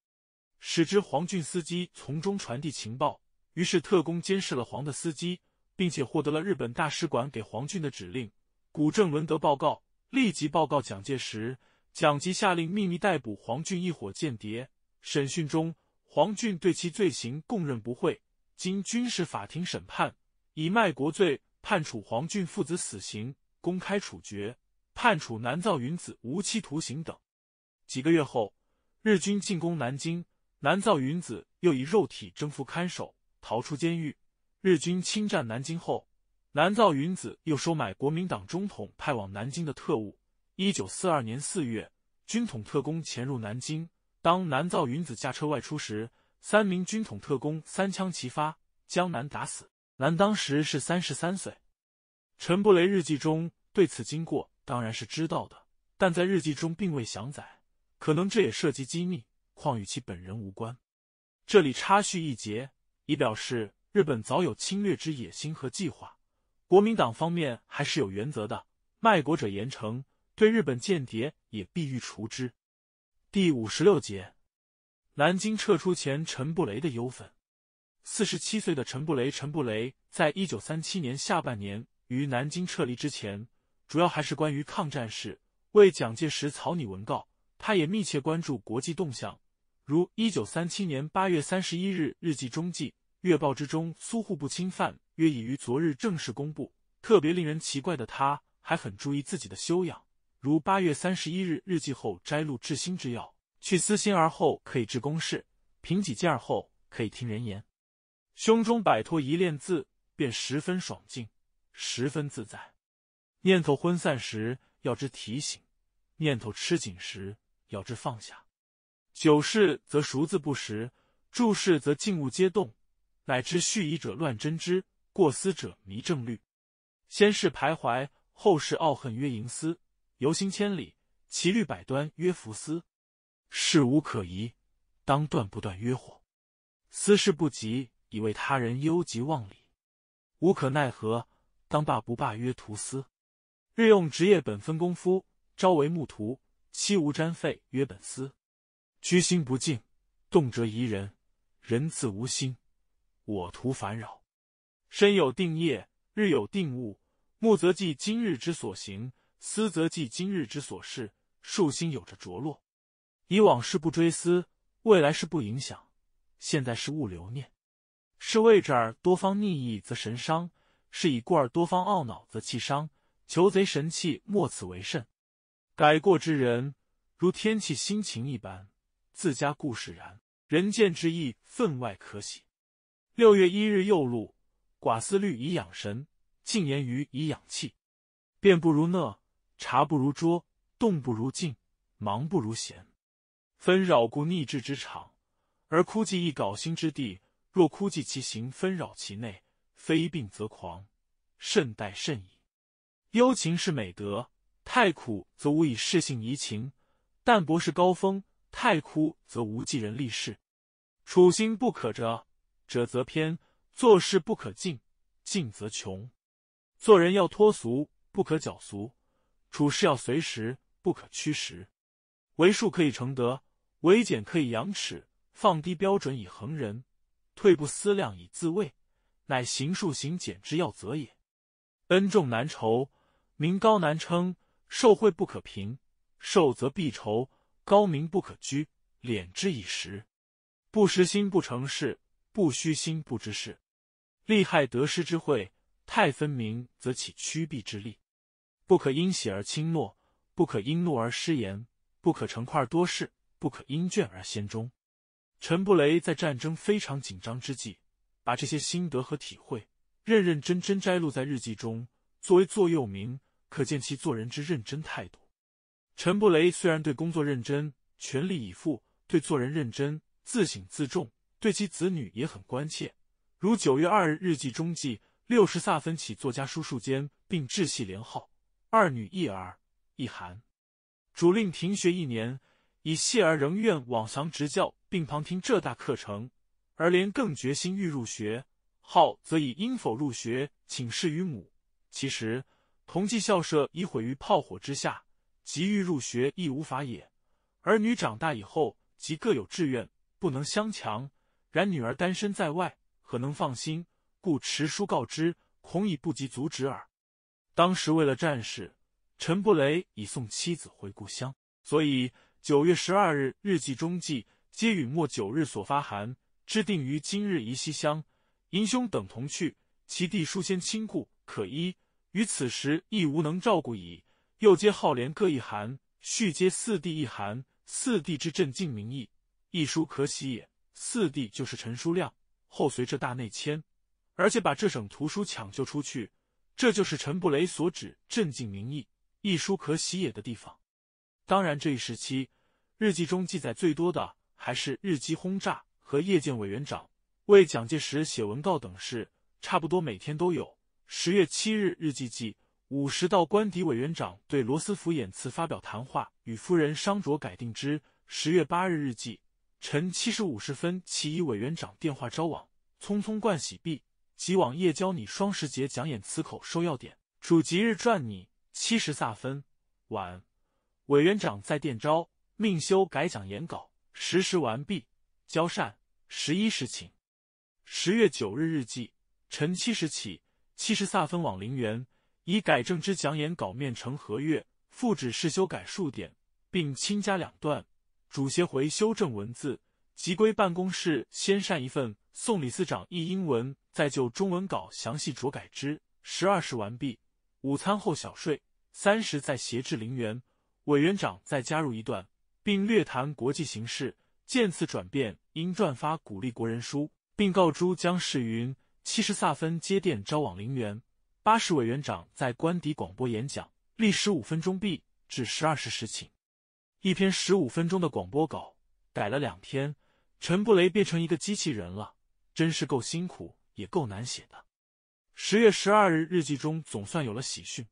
使之黄俊司机从中传递情报。于是特工监视了黄的司机，并且获得了日本大使馆给黄俊的指令。古正伦德报告，立即报告蒋介石。蒋即下令秘密逮捕黄俊一伙间谍。审讯中，黄俊对其罪行供认不讳。经军事法庭审判，以卖国罪判处黄俊父子死刑，公开处决；判处南造云子无期徒刑等。几个月后，日军进攻南京，南造云子又以肉体征服看守。逃出监狱，日军侵占南京后，南造云子又收买国民党中统派往南京的特务。一九四二年四月，军统特工潜入南京。当南造云子驾车外出时，三名军统特工三枪齐发，将南打死。南当时是三十三岁。陈布雷日记中对此经过当然是知道的，但在日记中并未详载，可能这也涉及机密，况与其本人无关。这里插叙一节。以表示日本早有侵略之野心和计划，国民党方面还是有原则的，卖国者严惩，对日本间谍也必欲除之。第五十六节，南京撤出前，陈布雷的忧愤。四十七岁的陈布雷，陈布雷在一九三七年下半年于南京撤离之前，主要还是关于抗战事，为蒋介石草拟文告，他也密切关注国际动向，如一九三七年八月三十一日日记中记。月报之中，苏护不侵犯约已于昨日正式公布。特别令人奇怪的，他还很注意自己的修养，如八月三十一日日记后摘录治心之要：去私心而后可以治公事，平己见而后可以听人言。胸中摆脱一练字，便十分爽静，十分自在。念头昏散时要知提醒，念头吃紧时要知放下。久视则熟字不识，注视则静物皆动。乃至蓄疑者乱真知，过思者迷正虑。先是徘徊，后是懊恨，曰盈思；游行千里，其虑百端，曰浮思。事无可疑，当断不断，曰惑。思事不及，以为他人忧，及忘理，无可奈何，当罢不罢，曰徒思。日用职业本分功夫，朝为牧途，妻无沾费，曰本思。居心不静，动辄疑人，人自无心。我徒烦扰，身有定业，日有定物。目则记今日之所行，思则记今日之所事。树心有着着落，以往事不追思，未来事不影响，现在事勿留念，是为这儿多方逆意则神伤，是以故而多方懊恼则气伤。求贼神气莫此为甚。改过之人，如天气心情一般，自家故事然，人见之意分外可喜。六月一日，又露，寡思虑以养神，静言语以养气，辩不如讷，察不如桌，动不如静，忙不如闲。纷扰故逆志之场，而枯寂亦搞心之地。若枯寂其行，纷扰其内，非病则狂，慎待慎矣。忧情是美德，太苦则无以适性怡情；淡薄是高峰，太枯则无济人立世。处心不可着。者则偏做事不可尽，尽则穷；做人要脱俗，不可矫俗；处事要随时，不可趋时。为数可以成德，为俭可以养耻。放低标准以衡人，退步思量以自卫，乃行数行俭之要则也。恩重难酬，名高难称，受贿不可平，受则必酬；高名不可居，敛之以时。不识心不成事。不虚心不知事，利害得失之会太分明，则起趋避之力。不可因喜而轻诺，不可因怒而失言，不可成块多事，不可因倦而先终。陈布雷在战争非常紧张之际，把这些心得和体会认认真真摘录在日记中，作为座右铭，可见其做人之认真态度。陈布雷虽然对工作认真、全力以赴，对做人认真、自省自重。对其子女也很关切，如九月二日日记中记：“六十萨芬起作家叔叔间，并致系连号二女一儿一涵，主令停学一年，以谢儿仍愿往翔执教，并旁听浙大课程，而连更决心欲入学。号则以应否入学，请示于母。其实同济校舍已毁于炮火之下，即欲入学亦无法也。儿女长大以后，即各有志愿，不能相强。”然女儿单身在外，何能放心？故持书告知，恐已不及阻止耳。当时为了战事，陈布雷已送妻子回故乡，所以九月十二日日记中记皆允末九日所发函，知定于今日宜西乡，银兄等同去。其弟书先亲故可依，于此时亦无能照顾矣。又接浩连各一函，续接四弟一函。四弟之镇静名义，一书可喜也。四弟就是陈叔亮，后随着大内迁，而且把这省图书抢救出去，这就是陈布雷所指“镇静民意，一书可喜也”的地方。当然，这一时期日记中记载最多的还是日机轰炸和叶剑委员长为蒋介石写文告等事，差不多每天都有。十月七日日记记：五十道官邸，委员长对罗斯福演辞发表谈话，与夫人商酌改定之。十月八日日记。晨七时五十分，其以委员长电话招往，匆匆冠喜毕，即往夜教你双十节讲演词口收要点。主吉日撰你七时萨分晚，委员长在电招命修改讲演稿，实时完毕交善。十一时寝。十月九日日记：晨七时起，七时萨分往陵园，以改正之讲演稿面呈合月。复指示修改数点，并亲加两段。主协回修正文字，即归办公室先善一份送李司长译英文，再就中文稿详细着改之。十二时完毕，午餐后小睡。三十再协至陵园，委员长再加入一段，并略谈国际形势。见此转变，应转发鼓励国人书，并告诸江世云。七十萨芬接电招往陵园。八十委员长在官邸广播演讲，历时五分钟，毕至十二时时寝。一篇十五分钟的广播稿改了两天，陈布雷变成一个机器人了，真是够辛苦，也够难写的。十月十二日日记中总算有了喜讯：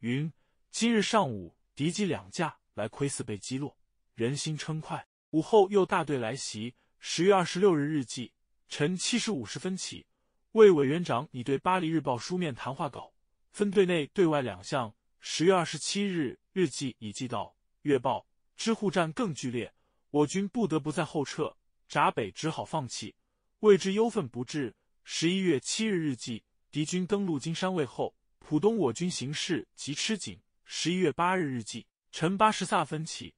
云今日上午敌机两架来窥伺，被击落，人心称快。午后又大队来袭。十月二十六日日记：晨七时五十分起，魏委员长拟对巴黎日报书面谈话稿，分队内对外两项。十月二十七日日记已寄到月报。之互战更剧烈，我军不得不在后撤，闸北只好放弃，为之忧愤不至。十一月七日日记：敌军登陆金山卫后，浦东我军形势极吃紧。十一月八日日记：晨八时萨分起，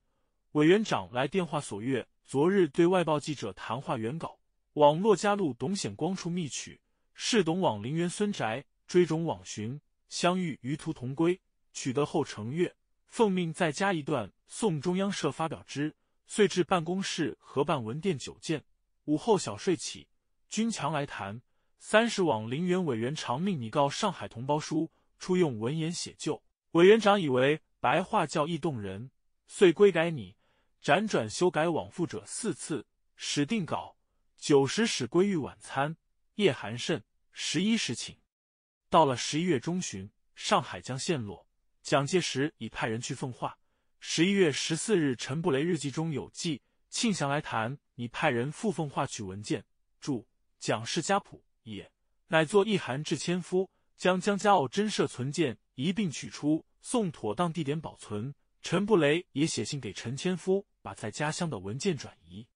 委员长来电话索阅昨日对外报记者谈话原稿，网络加入董显光处密取，是董往陵园孙宅追踵往寻，相遇于途同归，取得后成阅。奉命再加一段。送中央社发表之，遂至办公室合办文电九件。午后小睡起，军强来谈。三十往陵园委员长命拟告上海同胞书，初用文言写就，委员长以为白话较易动人，遂归改拟，辗转修改往复者四次，始定稿。九十始归于晚餐，夜寒甚。十一时寝。到了十一月中旬，上海将陷落，蒋介石已派人去奉化。十一月十四日，陈布雷日记中有记：庆祥来谈，你派人赴奉化取文件。注：蒋氏家谱也，乃作一函至千夫，将江家傲珍设存件一并取出，送妥当地点保存。陈布雷也写信给陈千夫，把在家乡的文件转移。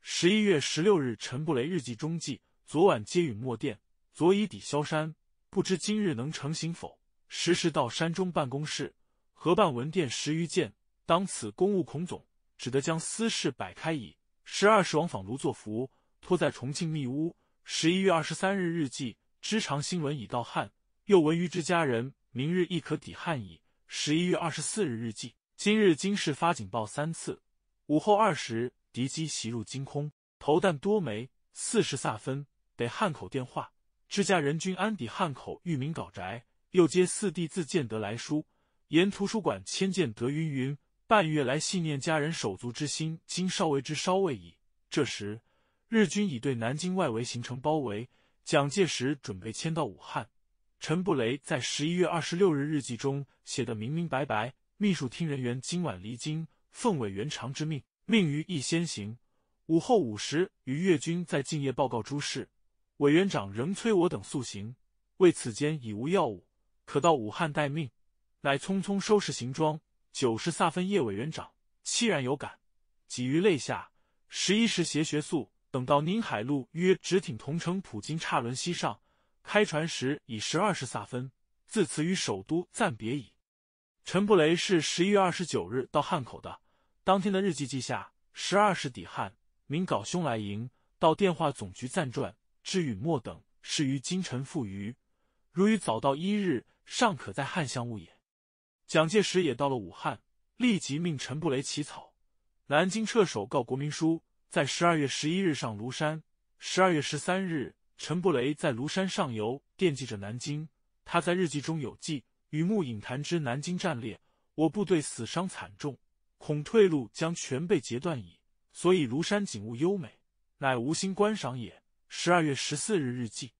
十一月十六日，陈布雷日记中记：昨晚接允墨电，昨已抵萧山，不知今日能成行否？时时到山中办公室，合办文电十余件。当此公务孔总，只得将私事摆开矣。十二世往访卢作孚，托在重庆密屋。十一月二十三日日记：知长新闻已到汉，又闻于之家人明日亦可抵汉矣。十一月二十四日日记：今日京市发警报三次，午后二时敌机袭入京空，投弹多枚。四十萨分得汉口电话，知家人均安抵汉口裕民搞宅。又接四弟自建德来书，沿图书馆迁建德云云。半月来，信念家人手足之心，今稍为之稍未矣。这时，日军已对南京外围形成包围，蒋介石准备迁到武汉。陈布雷在十一月二十六日日记中写得明明白白：“秘书厅人员今晚离京，奉委员长之命，命于一先行。午后五时与粤军在敬业报告诸事。委员长仍催我等速行，为此间已无药物，可到武汉待命，乃匆匆收拾行装。”九时，萨芬叶委员长凄然有感，几于泪下。十一时，携学素等到宁海路约直挺同城普金岔轮西上，开船时已十二时。萨芬自此与首都暂别矣。陈布雷是十一月二十九日到汉口的，当天的日记记下：十二时抵汉，明稿兄来迎，到电话总局暂转，至允墨等是于今晨赴渝，如于早到一日，尚可在汉相务也。蒋介石也到了武汉，立即命陈布雷起草《南京撤守告国民书》。在十二月十一日上庐山，十二月十三日，陈布雷在庐山上游惦记着南京。他在日记中有记：“雨幕隐坛之南京战列，我部队死伤惨重，恐退路将全被截断矣。”所以庐山景物优美，乃无心观赏也。十二月十四日日记，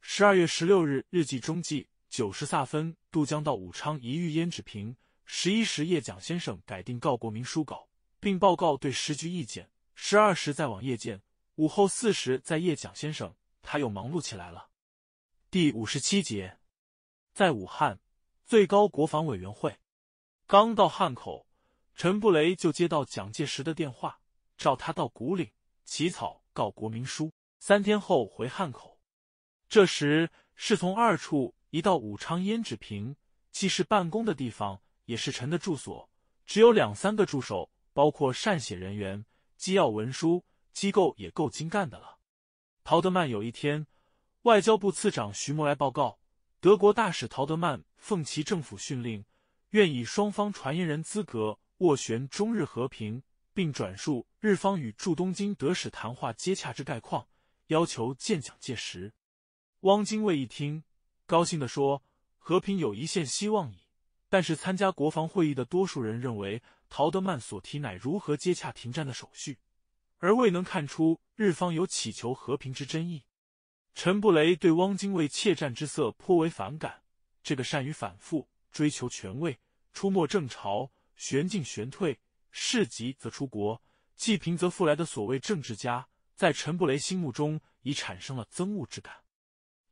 十二月十六日日记中记。九时萨芬渡江到武昌，一遇胭脂瓶。十一时，叶蒋先生改定告国民书稿，并报告对时局意见。十二时，再往叶见。午后四时，在叶蒋先生，他又忙碌起来了。第五十七节，在武汉最高国防委员会刚到汉口，陈布雷就接到蒋介石的电话，召他到古岭起草告国民书，三天后回汉口。这时是从二处。一到武昌胭脂坪，既是办公的地方，也是臣的住所。只有两三个助手，包括善写人员、机要文书，机构也够精干的了。陶德曼有一天，外交部次长徐谟来报告，德国大使陶德曼奉其政府训令，愿以双方传言人资格斡旋中日和平，并转述日方与驻东京德使谈话接洽之概况，要求见蒋介石。汪精卫一听。高兴地说：“和平有一线希望矣。”但是参加国防会议的多数人认为，陶德曼所提乃如何接洽停战的手续，而未能看出日方有乞求和平之真意。陈布雷对汪精卫怯战之色颇为反感。这个善于反复、追求权位、出没正朝、旋进旋退、事急则出国、济平则复来的所谓政治家，在陈布雷心目中已产生了憎恶之感。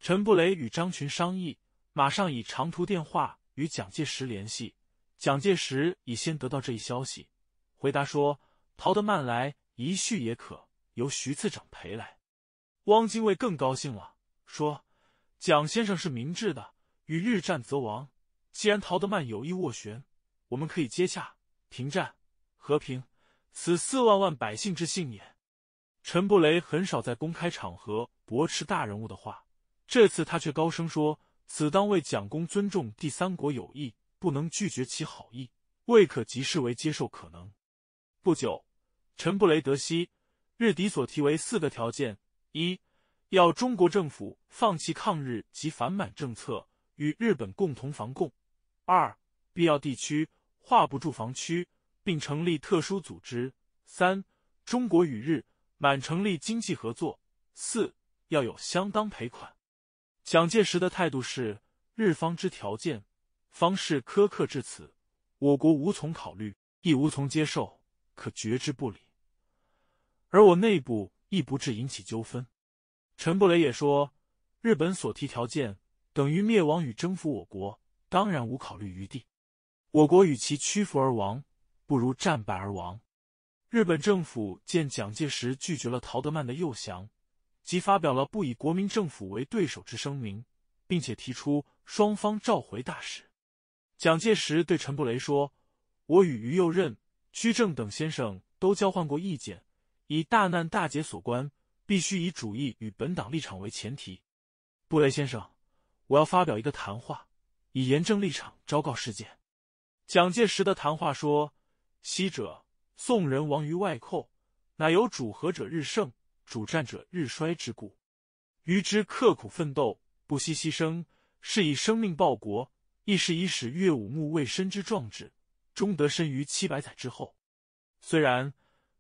陈布雷与张群商议，马上以长途电话与蒋介石联系。蒋介石已先得到这一消息，回答说：“陶德曼来一叙也可，由徐次长陪来。”汪精卫更高兴了，说：“蒋先生是明智的，与日战则亡。既然陶德曼有意斡旋，我们可以接洽停战和平，此四万万百姓之幸也。”陈布雷很少在公开场合驳斥大人物的话。这次他却高声说：“此当为蒋公尊重第三国友谊，不能拒绝其好意，未可即视为接受可能。”不久，陈布雷德西日迪所提为四个条件：一，要中国政府放弃抗日及反满政策，与日本共同防共；二，必要地区划不驻防区，并成立特殊组织；三，中国与日满成立经济合作；四，要有相当赔款。蒋介石的态度是：日方之条件，方式苛刻至此，我国无从考虑，亦无从接受，可绝之不理。而我内部亦不致引起纠纷。陈布雷也说，日本所提条件等于灭亡与征服我国，当然无考虑余地。我国与其屈服而亡，不如战败而亡。日本政府见蒋介石拒绝了陶德曼的诱降。即发表了不以国民政府为对手之声明，并且提出双方召回大使。蒋介石对陈布雷说：“我与于右任、居正等先生都交换过意见，以大难大捷所关，必须以主义与本党立场为前提。”布雷先生，我要发表一个谈话，以严正立场昭告世界。蒋介石的谈话说：“昔者宋人亡于外寇，乃有主和者日盛。”主战者日衰之故，愚之刻苦奋斗，不惜牺牲，是以生命报国，亦是以使岳武穆未身之壮志，终得身于七百载之后。虽然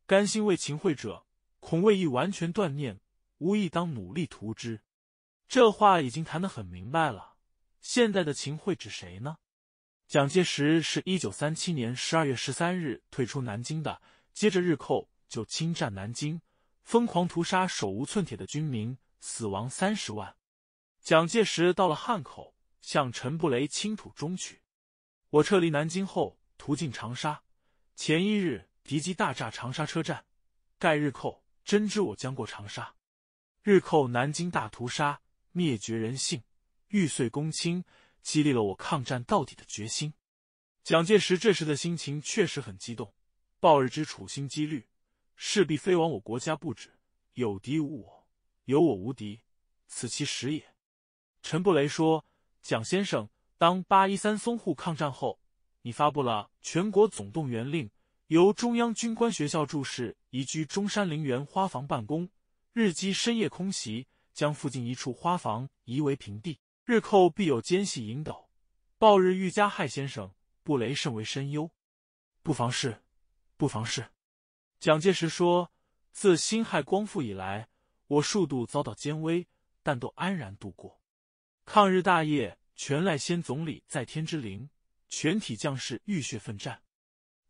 甘心为秦桧者，恐未意完全断念，无意当努力图之。这话已经谈得很明白了。现在的秦桧指谁呢？蒋介石是一九三七年十二月十三日退出南京的，接着日寇就侵占南京。疯狂屠杀手无寸铁的军民，死亡三十万。蒋介石到了汉口，向陈布雷倾吐衷曲：“我撤离南京后，途经长沙，前一日敌机大炸长沙车站，盖日寇真知我将过长沙。日寇南京大屠杀，灭绝人性，玉碎公卿，激励了我抗战到底的决心。”蒋介石这时的心情确实很激动。报日之处心积虑。势必非亡我国家不止，有敌无我，有我无敌，此其实也。陈布雷说：“蒋先生，当八一三淞沪抗战后，你发布了全国总动员令，由中央军官学校驻释移居中山陵园花房办公。日机深夜空袭，将附近一处花房夷为平地。日寇必有奸细引导，报日愈加害先生，布雷甚为深忧。不妨事，不妨事。”蒋介石说：“自辛亥光复以来，我数度遭到奸危，但都安然度过。抗日大业全赖先总理在天之灵，全体将士浴血奋战。”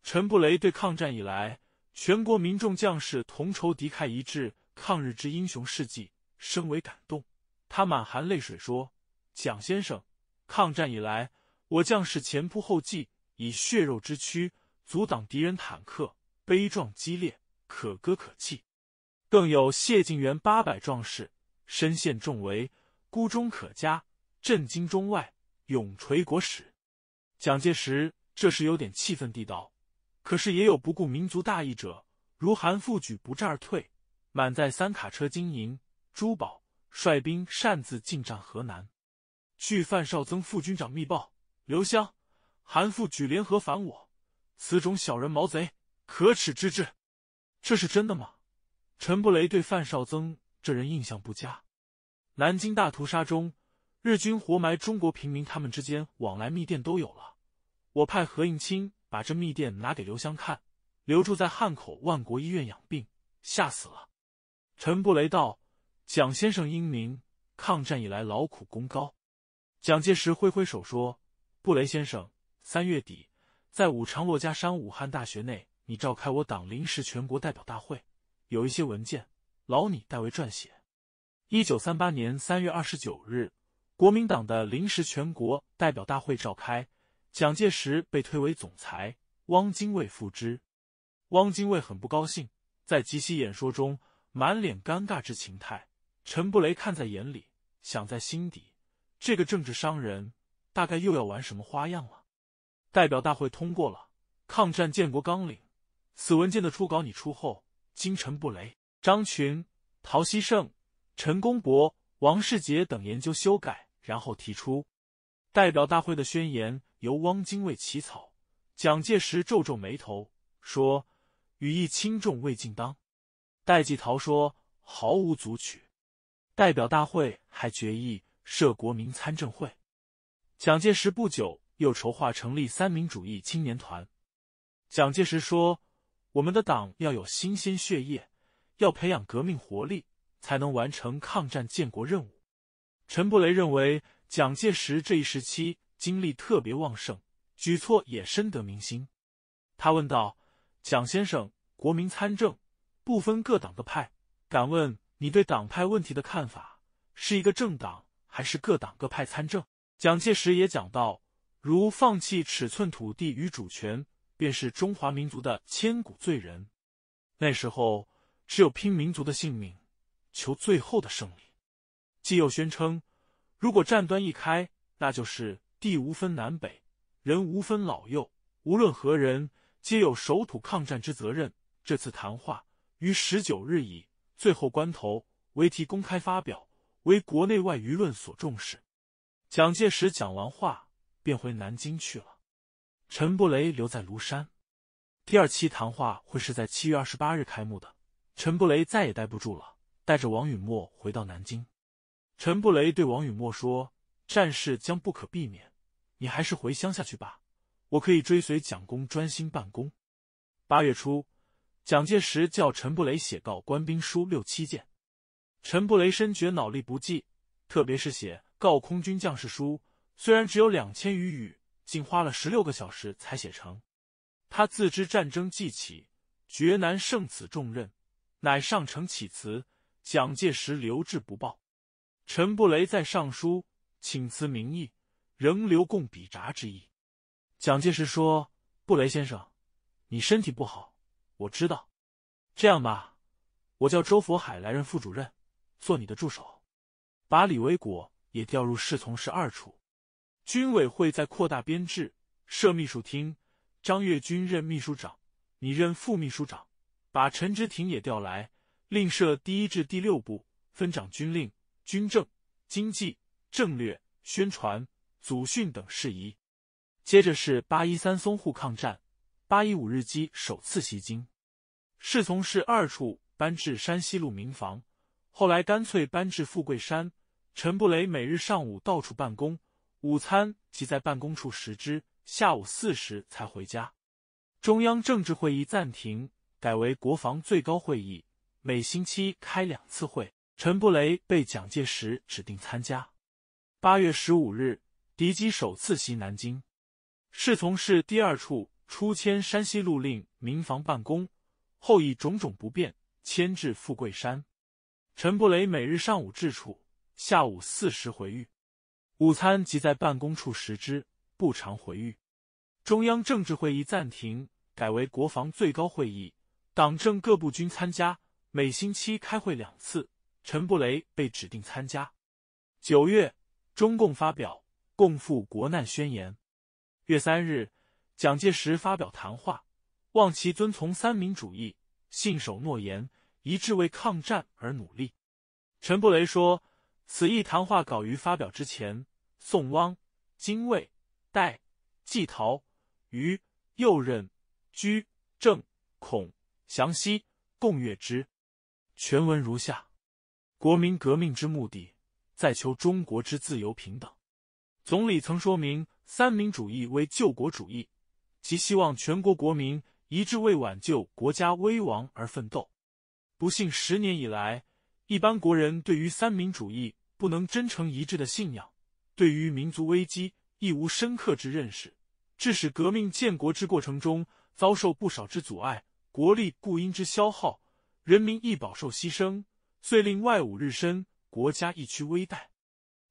陈布雷对抗战以来全国民众将士同仇敌忾、一致抗日之英雄事迹，深为感动。他满含泪水说：“蒋先生，抗战以来，我将士前仆后继，以血肉之躯阻挡敌人坦克。”悲壮激烈，可歌可泣。更有谢晋元八百壮士身陷重围，孤忠可嘉，震惊中外，永垂国史。蒋介石这时有点气愤地道：“可是也有不顾民族大义者，如韩复榘不战而退，满载三卡车金银珠宝，率兵擅自进占河南。据范绍增副军长密报，刘湘、韩复榘联合反我，此种小人毛贼。”可耻之至！这是真的吗？陈布雷对范绍增这人印象不佳。南京大屠杀中，日军活埋中国平民，他们之间往来密电都有了。我派何应钦把这密电拿给刘湘看。留住在汉口万国医院养病，吓死了。陈布雷道：“蒋先生英明，抗战以来劳苦功高。”蒋介石挥挥手说：“布雷先生，三月底在武昌珞珈山武汉大学内。”你召开我党临时全国代表大会，有一些文件，劳你代为撰写。一九三八年三月二十九日，国民党的临时全国代表大会召开，蒋介石被推为总裁，汪精卫复之。汪精卫很不高兴，在即席演说中满脸尴尬之情态。陈布雷看在眼里，想在心底：这个政治商人，大概又要玩什么花样了。代表大会通过了《抗战建国纲领》。此文件的初稿你出后，金晨布雷、张群、陶希圣、陈公博、王世杰等研究修改，然后提出。代表大会的宣言由汪精卫起草。蒋介石皱皱眉头说：“语意轻重未尽当。”戴季陶说：“毫无阻取。”代表大会还决议设国民参政会。蒋介石不久又筹划成立三民主义青年团。蒋介石说。我们的党要有新鲜血液，要培养革命活力，才能完成抗战建国任务。陈布雷认为蒋介石这一时期精力特别旺盛，举措也深得民心。他问道：“蒋先生，国民参政不分各党各派，敢问你对党派问题的看法？是一个政党，还是各党各派参政？”蒋介石也讲到：“如放弃尺寸土地与主权。”便是中华民族的千古罪人。那时候，只有拼民族的性命，求最后的胜利。既又宣称，如果战端一开，那就是地无分南北，人无分老幼，无论何人，皆有守土抗战之责任。这次谈话于十九日以最后关头为题公开发表，为国内外舆论所重视。蒋介石讲完话，便回南京去了。陈布雷留在庐山，第二期谈话会是在七月二十八日开幕的。陈布雷再也待不住了，带着王允墨回到南京。陈布雷对王允墨说：“战事将不可避免，你还是回乡下去吧。我可以追随蒋公，专心办公。”八月初，蒋介石叫陈布雷写告官兵书六七件。陈布雷深觉脑力不济，特别是写告空军将士书，虽然只有两千余语。竟花了十六个小时才写成。他自知战争既起，绝难胜此重任，乃上呈启辞。蒋介石留置不报，陈布雷在上书请辞名义，仍留供笔札之意。蒋介石说：“布雷先生，你身体不好，我知道。这样吧，我叫周佛海来任副主任，做你的助手，把李维果也调入侍从室二处。”军委会在扩大编制，设秘书厅，张跃军任秘书长，你任副秘书长，把陈之廷也调来，另设第一至第六部，分掌军令、军政、经济、政略、宣传、组训等事宜。接着是八一三淞沪抗战，八一五日机首次袭京，侍从室二处搬至山西路民房，后来干脆搬至富贵山。陈布雷每日上午到处办公。午餐即在办公处食之，下午四时才回家。中央政治会议暂停，改为国防最高会议，每星期开两次会。陈布雷被蒋介石指定参加。八月十五日，敌机首次袭南京。侍从室第二处出迁山西路，令民房办公，后以种种不便，迁至富贵山。陈布雷每日上午至处，下午四时回狱。午餐即在办公处食之，不常回寓。中央政治会议暂停，改为国防最高会议，党政各部均参加，每星期开会两次。陈布雷被指定参加。九月，中共发表《共赴国难宣言》。月三日，蒋介石发表谈话，望其遵从三民主义，信守诺言，一致为抗战而努力。陈布雷说。此一谈话稿于发表之前，宋汪金卫戴季陶于右任居正孔祥熙共阅之。全文如下：国民革命之目的，在求中国之自由平等。总理曾说明，三民主义为救国主义，即希望全国国民一致为挽救国家危亡而奋斗。不幸十年以来。一般国人对于三民主义不能真诚一致的信仰，对于民族危机亦无深刻之认识，致使革命建国之过程中遭受不少之阻碍，国力固因之消耗，人民亦饱受牺牲，遂令外侮日深，国家亦趋危殆。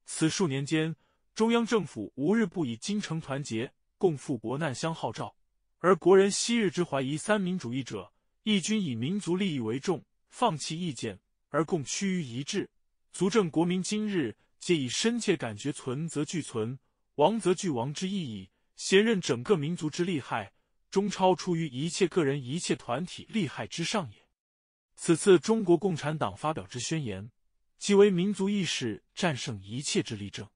此数年间，中央政府无日不以精诚团结、共赴国难相号召，而国人昔日之怀疑三民主义者，亦均以民族利益为重，放弃意见。而共趋于一致，足证国民今日皆以深切感觉存则俱存，亡则俱亡之意义，携认整个民族之利害，终超出于一切个人、一切团体利害之上也。此次中国共产党发表之宣言，即为民族意识战胜一切之例证。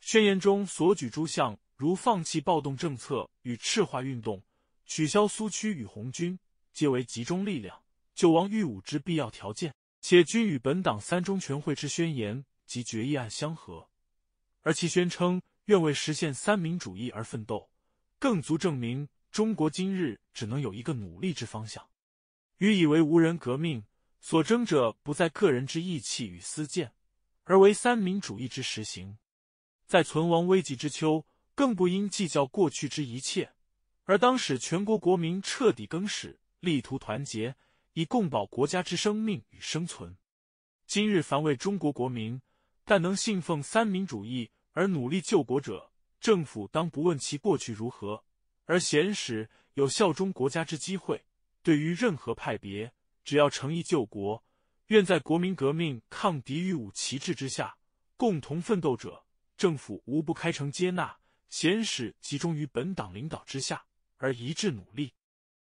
宣言中所举诸项，如放弃暴动政策与赤化运动，取消苏区与红军，皆为集中力量救亡御侮之必要条件。且均与本党三中全会之宣言及决议案相合，而其宣称愿为实现三民主义而奋斗，更足证明中国今日只能有一个努力之方向。予以为无人革命所争者不在个人之义气与私见，而为三民主义之实行。在存亡危急之秋，更不应计较过去之一切，而当使全国国民彻底更始，力图团结。以共保国家之生命与生存。今日凡为中国国民，但能信奉三民主义而努力救国者，政府当不问其过去如何，而贤使有效忠国家之机会。对于任何派别，只要诚意救国，愿在国民革命抗敌御侮旗帜之下共同奋斗者，政府无不开诚接纳。贤使集中于本党领导之下，而一致努力。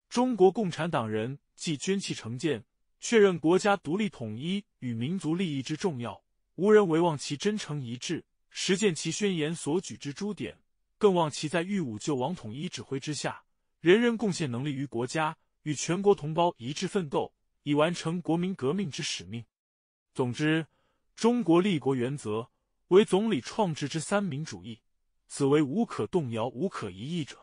中国共产党人。即捐弃成见，确认国家独立统一与民族利益之重要，无人唯望其真诚一致，实践其宣言所举之诸点，更望其在御侮救亡统一指挥之下，人人贡献能力于国家，与全国同胞一致奋斗，以完成国民革命之使命。总之，中国立国原则为总理创制之三民主义，此为无可动摇、无可疑义者。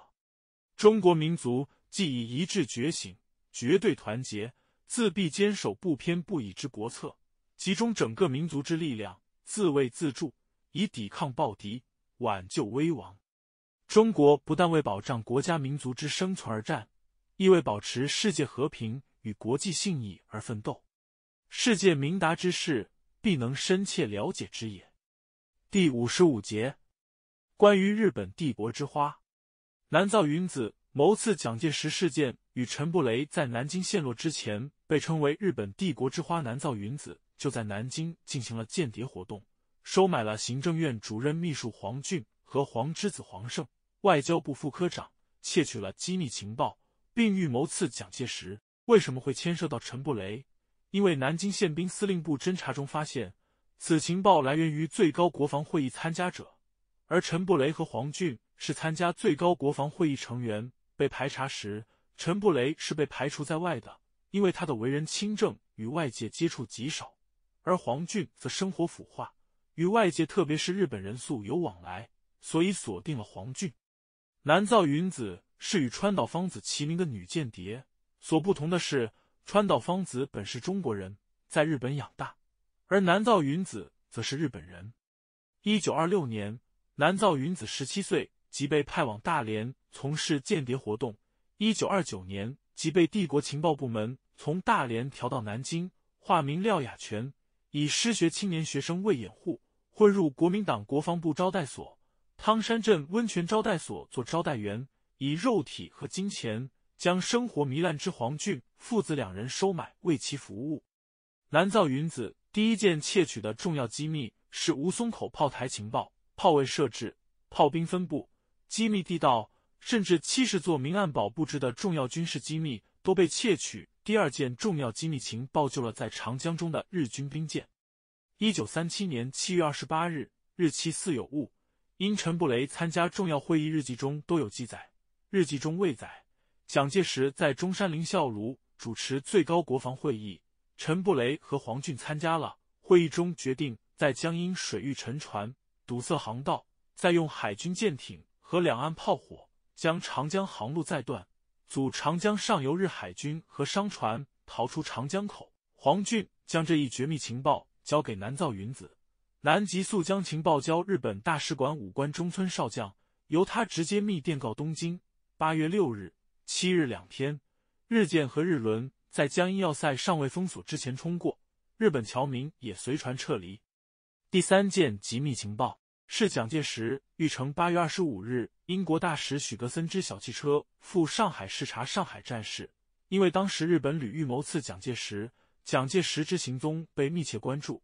中国民族既已一致觉醒。绝对团结，自必坚守不偏不倚之国策，集中整个民族之力量，自卫自助，以抵抗暴敌，挽救危亡。中国不但为保障国家民族之生存而战，亦为保持世界和平与国际信义而奋斗。世界明达之事，必能深切了解之也。第五十五节，关于日本帝国之花，南造云子谋刺蒋介石事件。与陈布雷在南京陷落之前被称为“日本帝国之花”南造云子，就在南京进行了间谍活动，收买了行政院主任秘书黄俊和黄之子黄胜，外交部副科长窃取了机密情报，并预谋刺蒋介石。为什么会牵涉到陈布雷？因为南京宪兵司令部侦查中发现，此情报来源于最高国防会议参加者，而陈布雷和黄俊是参加最高国防会议成员。被排查时。陈布雷是被排除在外的，因为他的为人清正，与外界接触极少；而黄俊则生活腐化，与外界特别是日本人素有往来，所以锁定了黄俊。南造云子是与川岛芳子齐名的女间谍。所不同的是，川岛芳子本是中国人，在日本养大，而南造云子则是日本人。一九二六年，南造云子十七岁，即被派往大连从事间谍活动。一九二九年，即被帝国情报部门从大连调到南京，化名廖雅全，以失学青年学生为掩护，混入国民党国防部招待所汤山镇温泉招待所做招待员，以肉体和金钱将生活糜烂之黄俊父子两人收买，为其服务。南造云子第一件窃取的重要机密是吴淞口炮台情报、炮位设置、炮兵分布、机密地道。甚至七十座明暗堡布置的重要军事机密都被窃取。第二件重要机密情报救了在长江中的日军兵舰。一九三七年七月二十八日，日期似有误，因陈布雷参加重要会议日记中都有记载。日记中未载，蒋介石在中山陵校庐主持最高国防会议，陈布雷和黄俊参加了会议，中决定在江阴水域沉船堵塞航道，再用海军舰艇和两岸炮火。将长江航路再断，阻长江上游日海军和商船逃出长江口。黄俊将这一绝密情报交给南造云子，南极速将情报交日本大使馆武官中村少将，由他直接密电告东京。八月六日、七日两天，日舰和日轮在江阴要塞尚未封锁之前冲过，日本侨民也随船撤离。第三件机密情报。是蒋介石欲乘八月二十五日英国大使许格森之小汽车赴上海视察上海战事，因为当时日本屡遇谋刺蒋介石，蒋介石之行踪被密切关注，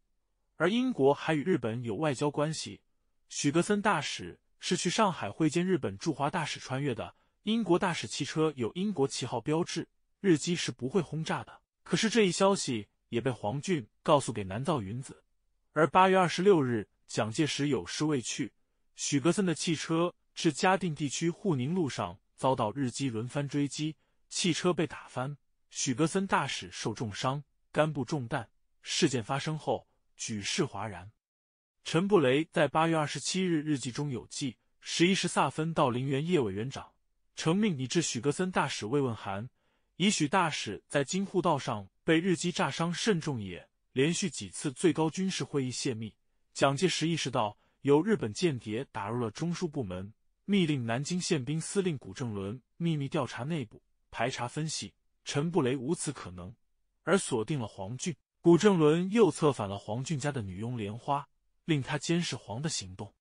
而英国还与日本有外交关系。许格森大使是去上海会见日本驻华大使，穿越的英国大使汽车有英国旗号标志，日机是不会轰炸的。可是这一消息也被黄俊告诉给南造云子，而八月二十六日。蒋介石有事未去，许格森的汽车至嘉定地区沪宁路上遭到日机轮番追击，汽车被打翻，许格森大使受重伤，肝部中弹。事件发生后，举世哗然。陈布雷在八月二十七日日记中有记：十一时，萨芬到陵园，叶委员长承命以致许格森大使慰问函，以许大使在京沪道上被日机炸伤甚重也。连续几次最高军事会议泄密。蒋介石意识到有日本间谍打入了中枢部门，密令南京宪兵司令古正伦秘密调查内部排查分析。陈布雷无此可能，而锁定了黄俊。古正伦又策反了黄俊家的女佣莲花，令他监视黄的行动，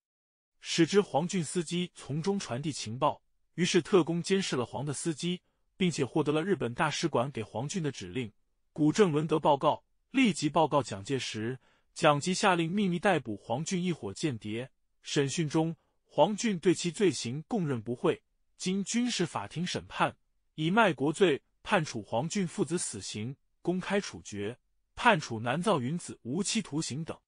使之黄俊司机从中传递情报。于是特工监视了黄的司机，并且获得了日本大使馆给黄俊的指令。古正伦得报告，立即报告蒋介石。蒋吉下令秘密逮捕黄俊一伙间谍。审讯中，黄俊对其罪行供认不讳。经军事法庭审判，以卖国罪判处黄俊父子死刑，公开处决；判处南造云子无期徒刑等。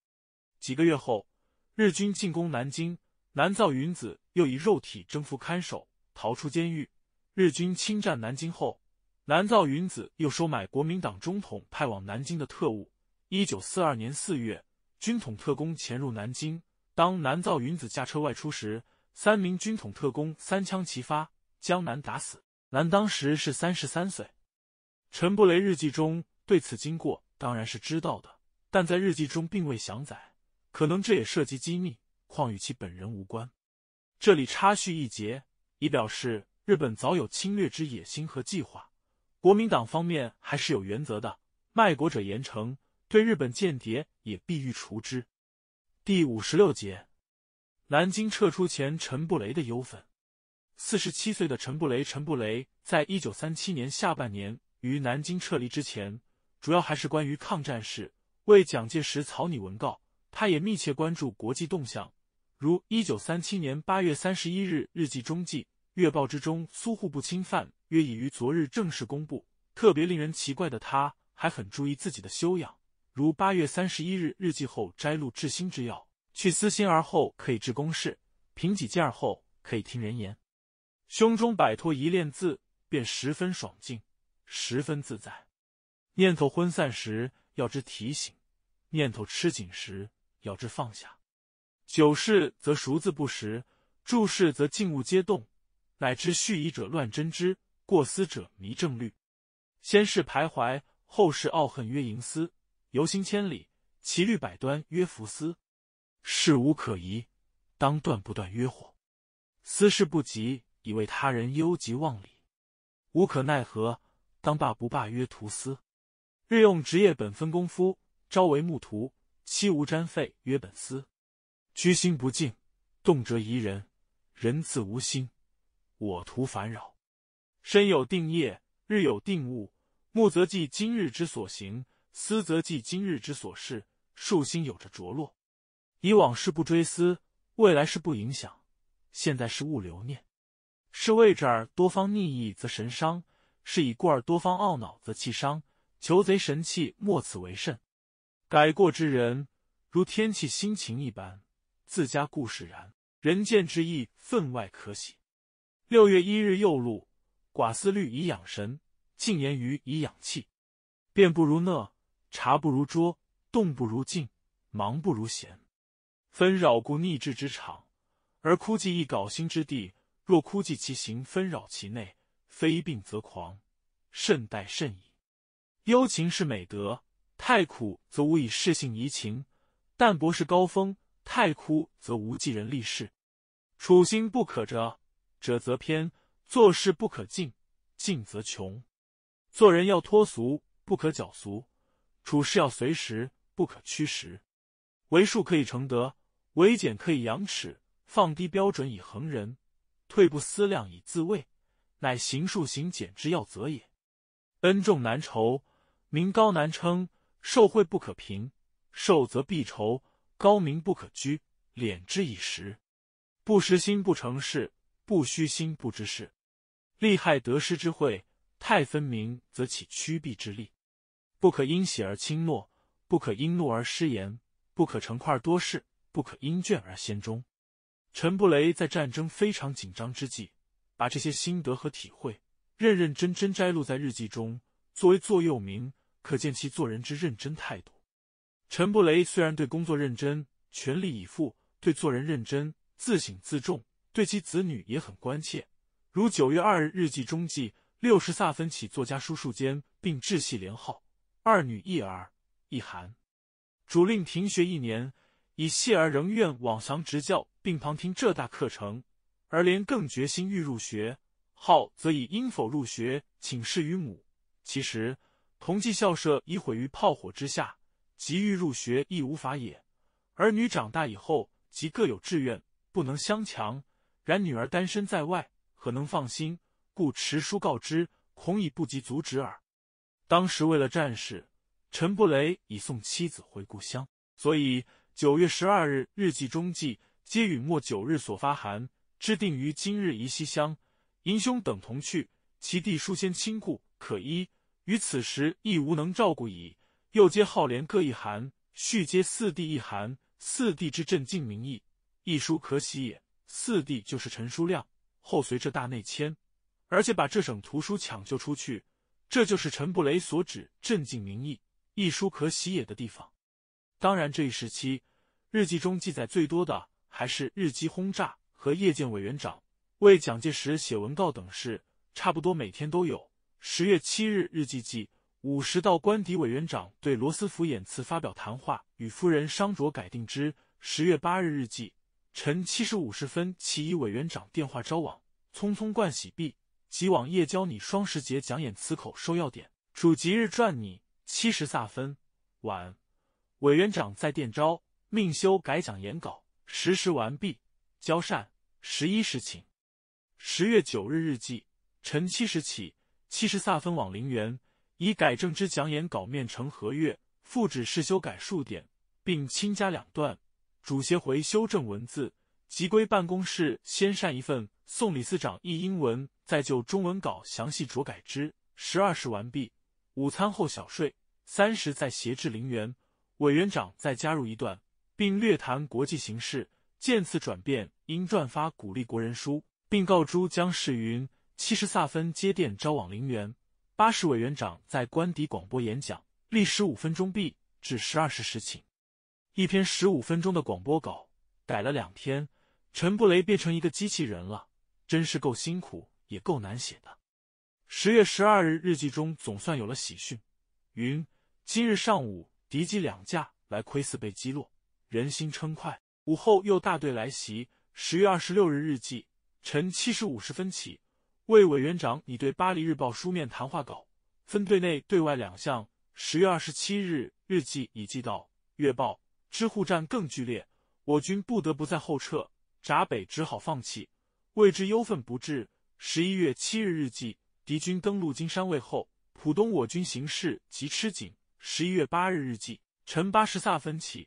几个月后，日军进攻南京，南造云子又以肉体征服看守，逃出监狱。日军侵占南京后，南造云子又收买国民党中统派往南京的特务。一九四二年四月，军统特工潜入南京。当南造云子驾车外出时，三名军统特工三枪齐发，将南打死。南当时是三十三岁。陈布雷日记中对此经过当然是知道的，但在日记中并未详载，可能这也涉及机密，况与其本人无关。这里插叙一节，以表示日本早有侵略之野心和计划。国民党方面还是有原则的，卖国者严惩。对日本间谍也必欲除之。第五十六节，南京撤出前，陈布雷的忧愤。四十七岁的陈布雷，陈布雷在一九三七年下半年于南京撤离之前，主要还是关于抗战事，为蒋介石草拟文告。他也密切关注国际动向，如一九三七年八月三十一日日记中记：月报之中，苏沪不侵犯约已于昨日正式公布。特别令人奇怪的，他还很注意自己的修养。如八月三十一日日记后摘录治心之药，去私心而后可以治公事；平己见而后可以听人言。胸中摆脱一念字，便十分爽静，十分自在。念头昏散时，要知提醒；念头吃紧时，要知放下。久视则熟字不识，注视则静物皆动，乃至蓄疑者乱真知，过思者迷正虑。先是徘徊，后是傲恨，曰淫思。游行千里，其虑百端。曰弗斯。事无可疑，当断不断，曰惑。思事不及，以为他人忧，及忘礼。无可奈何，当罢不罢，曰徒斯。日用职业本分功夫，朝为木途，妻无沾费，曰本思。居心不静，动辄疑人，人自无心，我徒烦扰。身有定业，日有定物，目则记今日之所行。思则记今日之所事，树心有着着落。以往事不追思，未来事不影响，现在事勿留念。是为之而多方逆意则神伤，是以故而多方懊恼则气伤。求贼神气莫此为甚。改过之人，如天气心情一般，自家故事然。人见之意分外可喜。六月一日又录，寡思虑以养神，静言于以养气，便不如讷。茶不如桌，动不如静，忙不如闲。纷扰故逆治之场，而枯寂亦搞心之地。若枯寂其行，纷扰其内，非病则狂，甚待甚矣。忧情是美德，太苦则无以释性怡情；淡泊是高峰，太枯则无济人立世。处心不可折，折则偏；做事不可尽，尽则穷。做人要脱俗，不可矫俗。处事要随时，不可趋时；为术可以成德，为俭可以养耻。放低标准以衡人，退步思量以自卫，乃行术行俭之要则也。恩重难酬，名高难称，受贿不可平，受则必酬；高名不可居，敛之以实。不实心不成事，不虚心不知事。利害得失之会，太分明则起趋避之力。不可因喜而轻诺，不可因怒而失言，不可成块多事，不可因倦而先终。陈布雷在战争非常紧张之际，把这些心得和体会认认真真摘录在日记中，作为座右铭，可见其做人之认真态度。陈布雷虽然对工作认真、全力以赴，对做人认真、自省自重，对其子女也很关切。如九月二日日记中记：“六十萨芬起作家叔叔间，并致系连号。”二女一儿，一寒，主令停学一年，以谢儿仍愿往祥执教，并旁听浙大课程。而连更决心欲入学，浩则以应否入学，请示于母。其实同济校舍已毁于炮火之下，急欲入学亦无法也。儿女长大以后，即各有志愿，不能相强。然女儿单身在外，何能放心？故持书告知，恐已不及阻止耳。当时为了战事，陈布雷已送妻子回故乡，所以九月十二日日记中记皆允末九日所发函，知定于今日宜西乡，银兄等同去。其弟书先亲故可依，于此时亦无能照顾矣。又接浩廉各一函，续接四弟一函。四弟之镇静名义一书可喜也。四弟就是陈书亮，后随着大内迁，而且把这省图书抢救出去。这就是陈布雷所指“镇静民意，一书可喜也”的地方。当然，这一时期日记中记载最多的还是日机轰炸和夜剑委员长为蒋介石写文告等事，差不多每天都有。十月七日日记记：五十道官邸，委员长对罗斯福演辞发表谈话，与夫人商酌改定之。十月八日日记：晨七时五十分，其以委员长电话招往，匆匆盥洗毕。即往夜教你双十节讲演词口收要点，主吉日撰你七十萨分晚。委员长在电招命修改讲演稿，实时完毕交善。十一时请。十月九日日记：晨七时起，七十萨分往陵园，以改正之讲演稿面呈合月。复指是修改数点，并亲加两段。主协回修正文字。即归办公室，先善一份送李司长译英文，再就中文稿详细着改之。十二时完毕，午餐后小睡。三时再挟至陵园，委员长再加入一段，并略谈国际形势。见此转变，应转发鼓励国人书，并告诸江世云。七十萨芬接电招往陵园。八十委员长在官邸广播演讲，历时五分钟毕。至十二时时寝。一篇十五分钟的广播稿，改了两天。陈布雷变成一个机器人了，真是够辛苦，也够难写的。十月十二日日记中总算有了喜讯：云今日上午敌机两架来窥伺，被击落，人心称快。午后又大队来袭。十月二十六日日记：晨七时五十分起，魏委员长拟对巴黎日报书面谈话稿，分队内对外两项。十月二十七日日记已寄到月报。知乎》战更剧烈，我军不得不在后撤。闸北只好放弃，为之忧愤不至。十一月七日日记：敌军登陆金山卫后，浦东我军形势极吃紧。十一月八日日记：晨八时萨分起，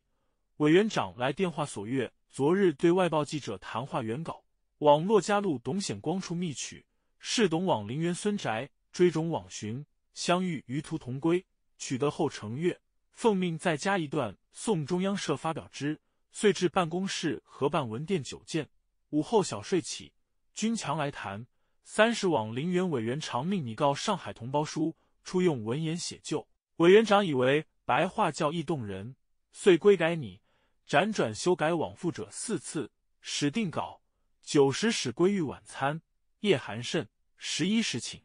委员长来电话索阅昨日对外报记者谈话原稿。网络加入董显光处密取，是董往陵园孙宅追踪往寻，相遇于途同归，取得后呈阅。奉命再加一段，送中央社发表之。遂至办公室合办文电九件，午后小睡起，军强来谈。三十往林园委员长命拟告上海同胞书，初用文言写就，委员长以为白话较易动人，遂归改拟，辗转修改往复者四次，始定稿。九时始归于晚餐，夜寒甚。十一时寝。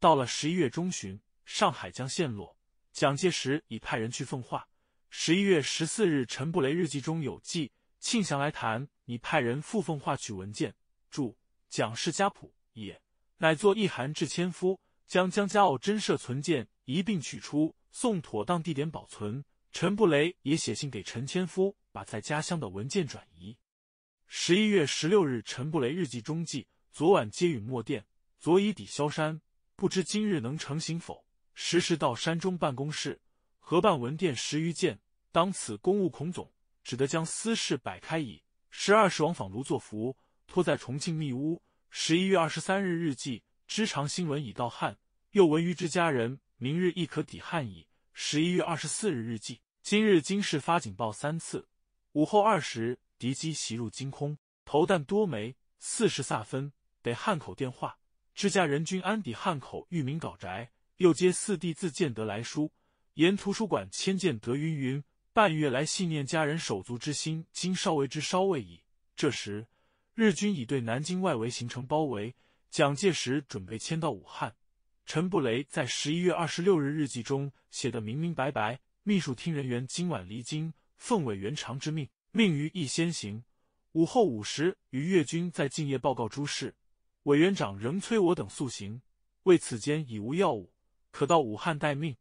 到了十一月中旬，上海将陷落，蒋介石已派人去奉化。十一月十四日，陈布雷日记中有记：庆祥来谈，你派人赴奉化取文件。注：蒋氏家谱也，乃作一函至千夫，将江家傲珍设存件一并取出，送妥当地点保存。陈布雷也写信给陈千夫，把在家乡的文件转移。十一月十六日，陈布雷日记中记：昨晚接允墨电，昨已抵萧山，不知今日能成行否？时时到山中办公室。合办文殿十余件，当此公务恐总，只得将私事摆开矣。十二世往访卢作孚，托在重庆密屋。十一月二十三日日记：知长新闻已到汉，又闻于之家人明日亦可抵汉矣。十一月二十四日日记：今日京市发警报三次，午后二时，敌机袭入京空，投弹多枚。四十萨分得汉口电话，知家人均安抵汉口裕名搞宅，又接四弟自建德来书。沿图书馆千见得云云，半月来信念家人手足之心，今稍为之稍未矣。这时，日军已对南京外围形成包围，蒋介石准备迁到武汉。陈布雷在十一月二十六日日记中写得明明白白：秘书厅人员今晚离京，奉委员长之命，命于一先行。午后五时与越军在敬业报告诸事，委员长仍催我等速行。为此间已无药物，可到武汉待命。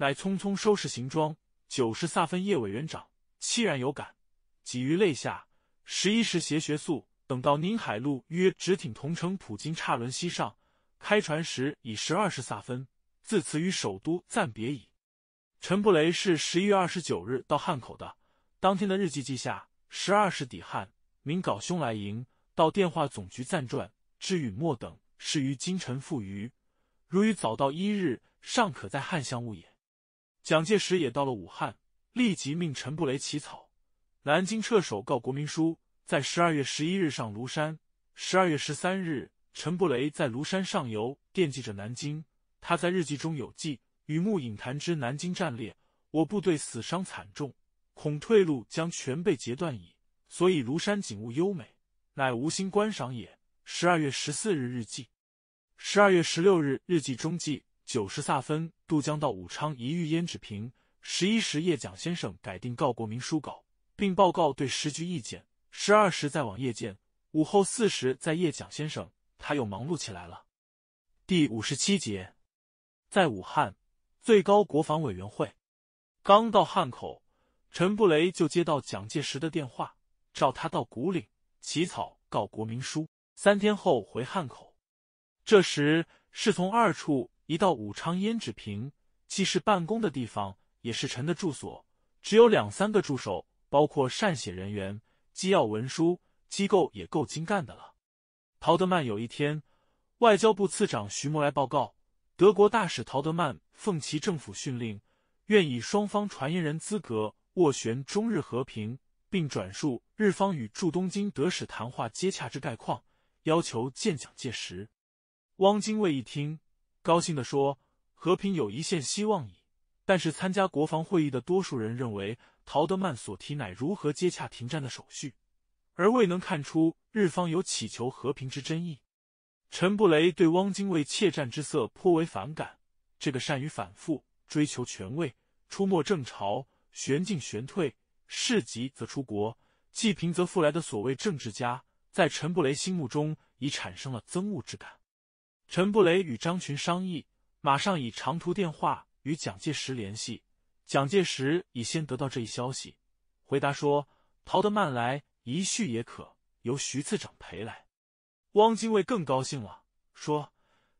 乃匆匆收拾行装，九十萨芬叶委员长凄然有感，几于泪下。十一时携学素，等到宁海路约直挺同城普金岔轮西上，开船时已十二时萨芬。自此与首都暂别矣。陈布雷是十一月二十九日到汉口的，当天的日记记下：十二时抵汉，明搞兄来迎，到电话总局暂转，至允末等是于今晨赴渝，如于早到一日，尚可在汉相务也。蒋介石也到了武汉，立即命陈布雷起草《南京撤守告国民书》。在十二月十一日上庐山，十二月十三日，陈布雷在庐山上游惦记着南京。他在日记中有记：“雨幕隐谈之南京战列，我部队死伤惨重，恐退路将全被截断矣。”所以庐山景物优美，乃无心观赏也。十二月十四日日记，十二月十六日日记中记。九十萨芬渡江到武昌，一遇胭脂瓶。十一时，叶蒋先生改定告国民书稿，并报告对时局意见。十二时，再往夜见。午后四时，在叶蒋先生，他又忙碌起来了。第五十七节，在武汉最高国防委员会刚到汉口，陈布雷就接到蒋介石的电话，召他到古岭起草告国民书，三天后回汉口。这时是从二处。一到武昌胭脂坪，既是办公的地方，也是臣的住所。只有两三个助手，包括善写人员、机要文书，机构也够精干的了。陶德曼有一天，外交部次长徐默来报告，德国大使陶德曼奉其政府训令，愿以双方传言人资格斡旋中日和平，并转述日方与驻东京德使谈话接洽之概况，要求见蒋介石。汪精卫一听。高兴地说：“和平有一线希望矣。”但是参加国防会议的多数人认为，陶德曼所提乃如何接洽停战的手续，而未能看出日方有乞求和平之真意。陈布雷对汪精卫怯战之色颇为反感。这个善于反复、追求权位、出没正朝、旋进旋退、势急则出国、济平则复来的所谓政治家，在陈布雷心目中已产生了憎恶之感。陈布雷与张群商议，马上以长途电话与蒋介石联系。蒋介石已先得到这一消息，回答说：“陶德曼来一叙也可，由徐次长陪来。”汪精卫更高兴了，说：“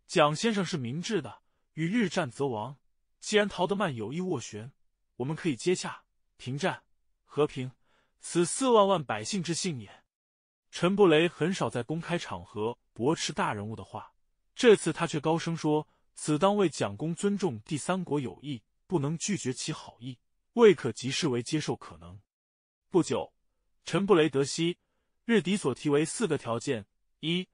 蒋先生是明智的，与日战则亡。既然陶德曼有意斡旋，我们可以接洽停战和平，此四万万百姓之幸也。”陈布雷很少在公开场合驳斥大人物的话。这次他却高声说：“此当为蒋公尊重第三国友谊，不能拒绝其好意，未可即视为接受可能。”不久，陈布雷德西日敌所提为四个条件：一，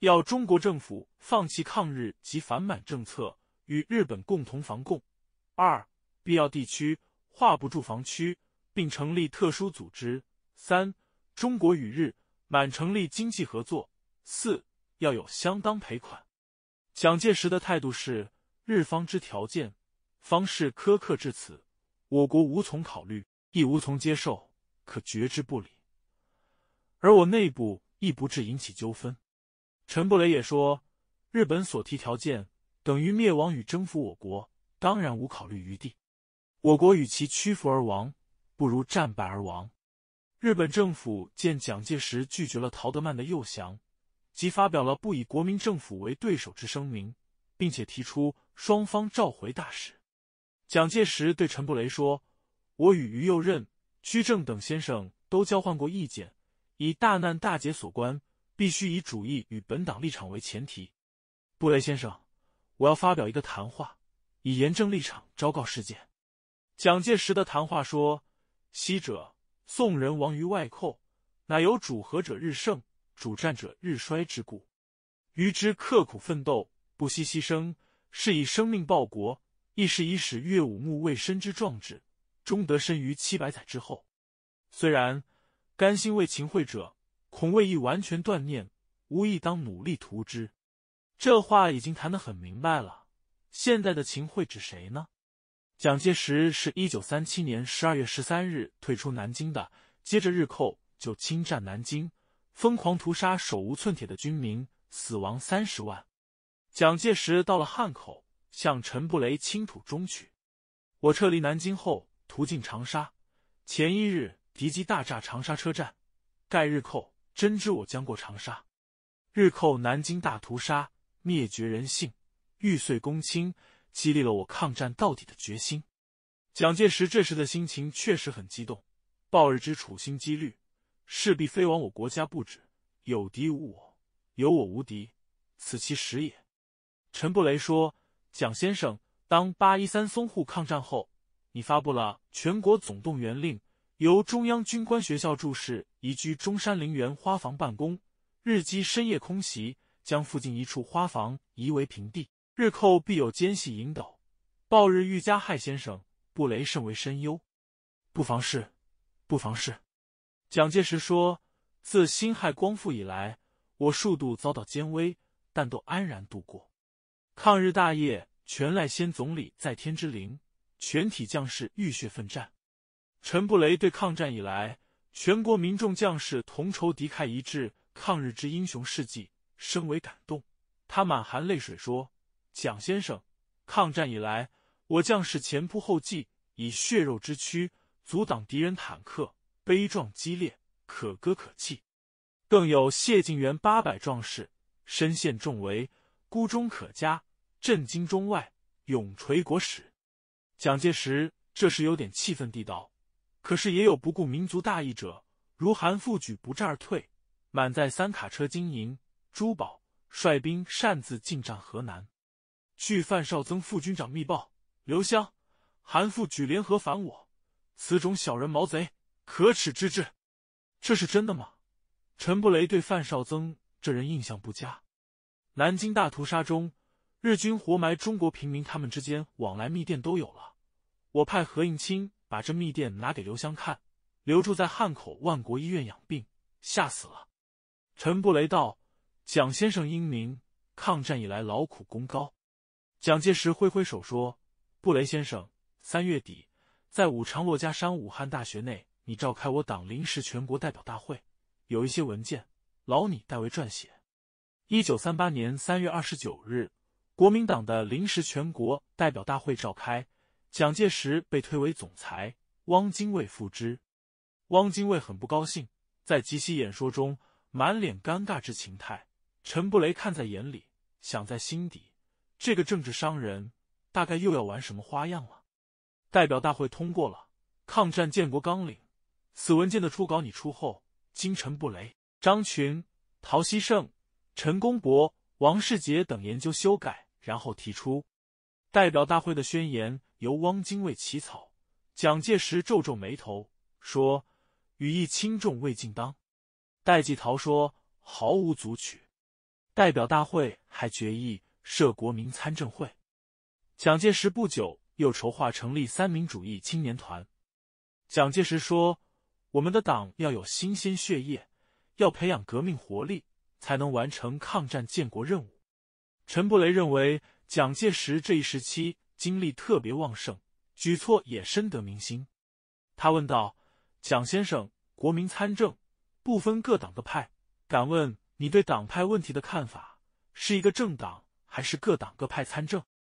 要中国政府放弃抗日及反满政策，与日本共同防共；二，必要地区划不驻防区，并成立特殊组织；三，中国与日满成立经济合作；四，要有相当赔款。蒋介石的态度是：日方之条件，方式苛刻至此，我国无从考虑，亦无从接受，可绝之不理。而我内部亦不致引起纠纷。陈布雷也说，日本所提条件等于灭亡与征服我国，当然无考虑余地。我国与其屈服而亡，不如战败而亡。日本政府见蒋介石拒绝了陶德曼的诱降。即发表了不以国民政府为对手之声明，并且提出双方召回大使。蒋介石对陈布雷说：“我与于右任、居正等先生都交换过意见，以大难大捷所关，必须以主义与本党立场为前提。”布雷先生，我要发表一个谈话，以严正立场昭告世界。蒋介石的谈话说：“昔者宋人亡于外寇，乃有主和者日盛。”主战者日衰之故，于之刻苦奋斗，不惜牺牲，是以生命报国，亦是以使岳武穆未身之壮志，终得身于七百载之后。虽然甘心为秦桧者，恐未亦完全断念，无意当努力图之。这话已经谈得很明白了。现在的秦桧指谁呢？蒋介石是一九三七年十二月十三日退出南京的，接着日寇就侵占南京。疯狂屠杀手无寸铁的军民，死亡三十万。蒋介石到了汉口，向陈布雷倾吐衷曲：“我撤离南京后，途经长沙，前一日敌机大炸长沙车站，盖日寇真知我将过长沙。日寇南京大屠杀，灭绝人性，玉碎公卿，激励了我抗战到底的决心。”蒋介石这时的心情确实很激动。暴日之处心积虑。势必非亡我国家不止，有敌无我，有我无敌，此其实也。陈布雷说：“蒋先生，当八一三淞沪抗战后，你发布了全国总动员令，由中央军官学校驻释，移居中山陵园花房办公。日机深夜空袭，将附近一处花房夷为平地。日寇必有奸细引导，报日愈加害先生，布雷甚为深忧。不妨事，不妨事。”蒋介石说：“自辛亥光复以来，我数度遭到奸危，但都安然度过。抗日大业全赖先总理在天之灵，全体将士浴血奋战。”陈布雷对抗战以来全国民众将士同仇敌忾、一致抗日之英雄事迹，深为感动。他满含泪水说：“蒋先生，抗战以来，我将士前仆后继，以血肉之躯阻挡敌人坦克。”悲壮激烈，可歌可泣。更有谢晋元八百壮士身陷重围，孤忠可嘉，震惊中外，永垂国史。蒋介石这时有点气愤地道：“可是也有不顾民族大义者，如韩复榘不战而退，满载三卡车金银珠宝，率兵擅自进占河南。据范绍曾副军长密报，刘湘、韩复榘联合反我，此种小人毛贼。”可耻之至！这是真的吗？陈布雷对范绍增这人印象不佳。南京大屠杀中，日军活埋中国平民，他们之间往来密电都有了。我派何应钦把这密电拿给刘湘看，留住在汉口万国医院养病，吓死了。陈布雷道：“蒋先生英明，抗战以来劳苦功高。”蒋介石挥挥手说：“布雷先生，三月底在武昌珞珈山武汉大学内。”你召开我党临时全国代表大会，有一些文件，劳你代为撰写。一九三八年三月二十九日，国民党的临时全国代表大会召开，蒋介石被推为总裁，汪精卫复之。汪精卫很不高兴，在即席演说中满脸尴尬之情态。陈布雷看在眼里，想在心底：这个政治商人，大概又要玩什么花样了。代表大会通过了《抗战建国纲领》。此文件的初稿你出后，金晨布雷、张群、陶希圣、陈公博、王世杰等研究修改，然后提出。代表大会的宣言由汪精卫起草。蒋介石皱皱眉头说：“语意轻重未尽当。”戴季陶说：“毫无阻取。”代表大会还决议设国民参政会。蒋介石不久又筹划成立三民主义青年团。蒋介石说。我们的党要有新鲜血液，要培养革命活力，才能完成抗战建国任务。陈布雷认为蒋介石这一时期精力特别旺盛，举措也深得民心。他问道：“蒋先生，国民参政不分各党各派，敢问你对党派问题的看法？是一个政党，还是各党各派参政？”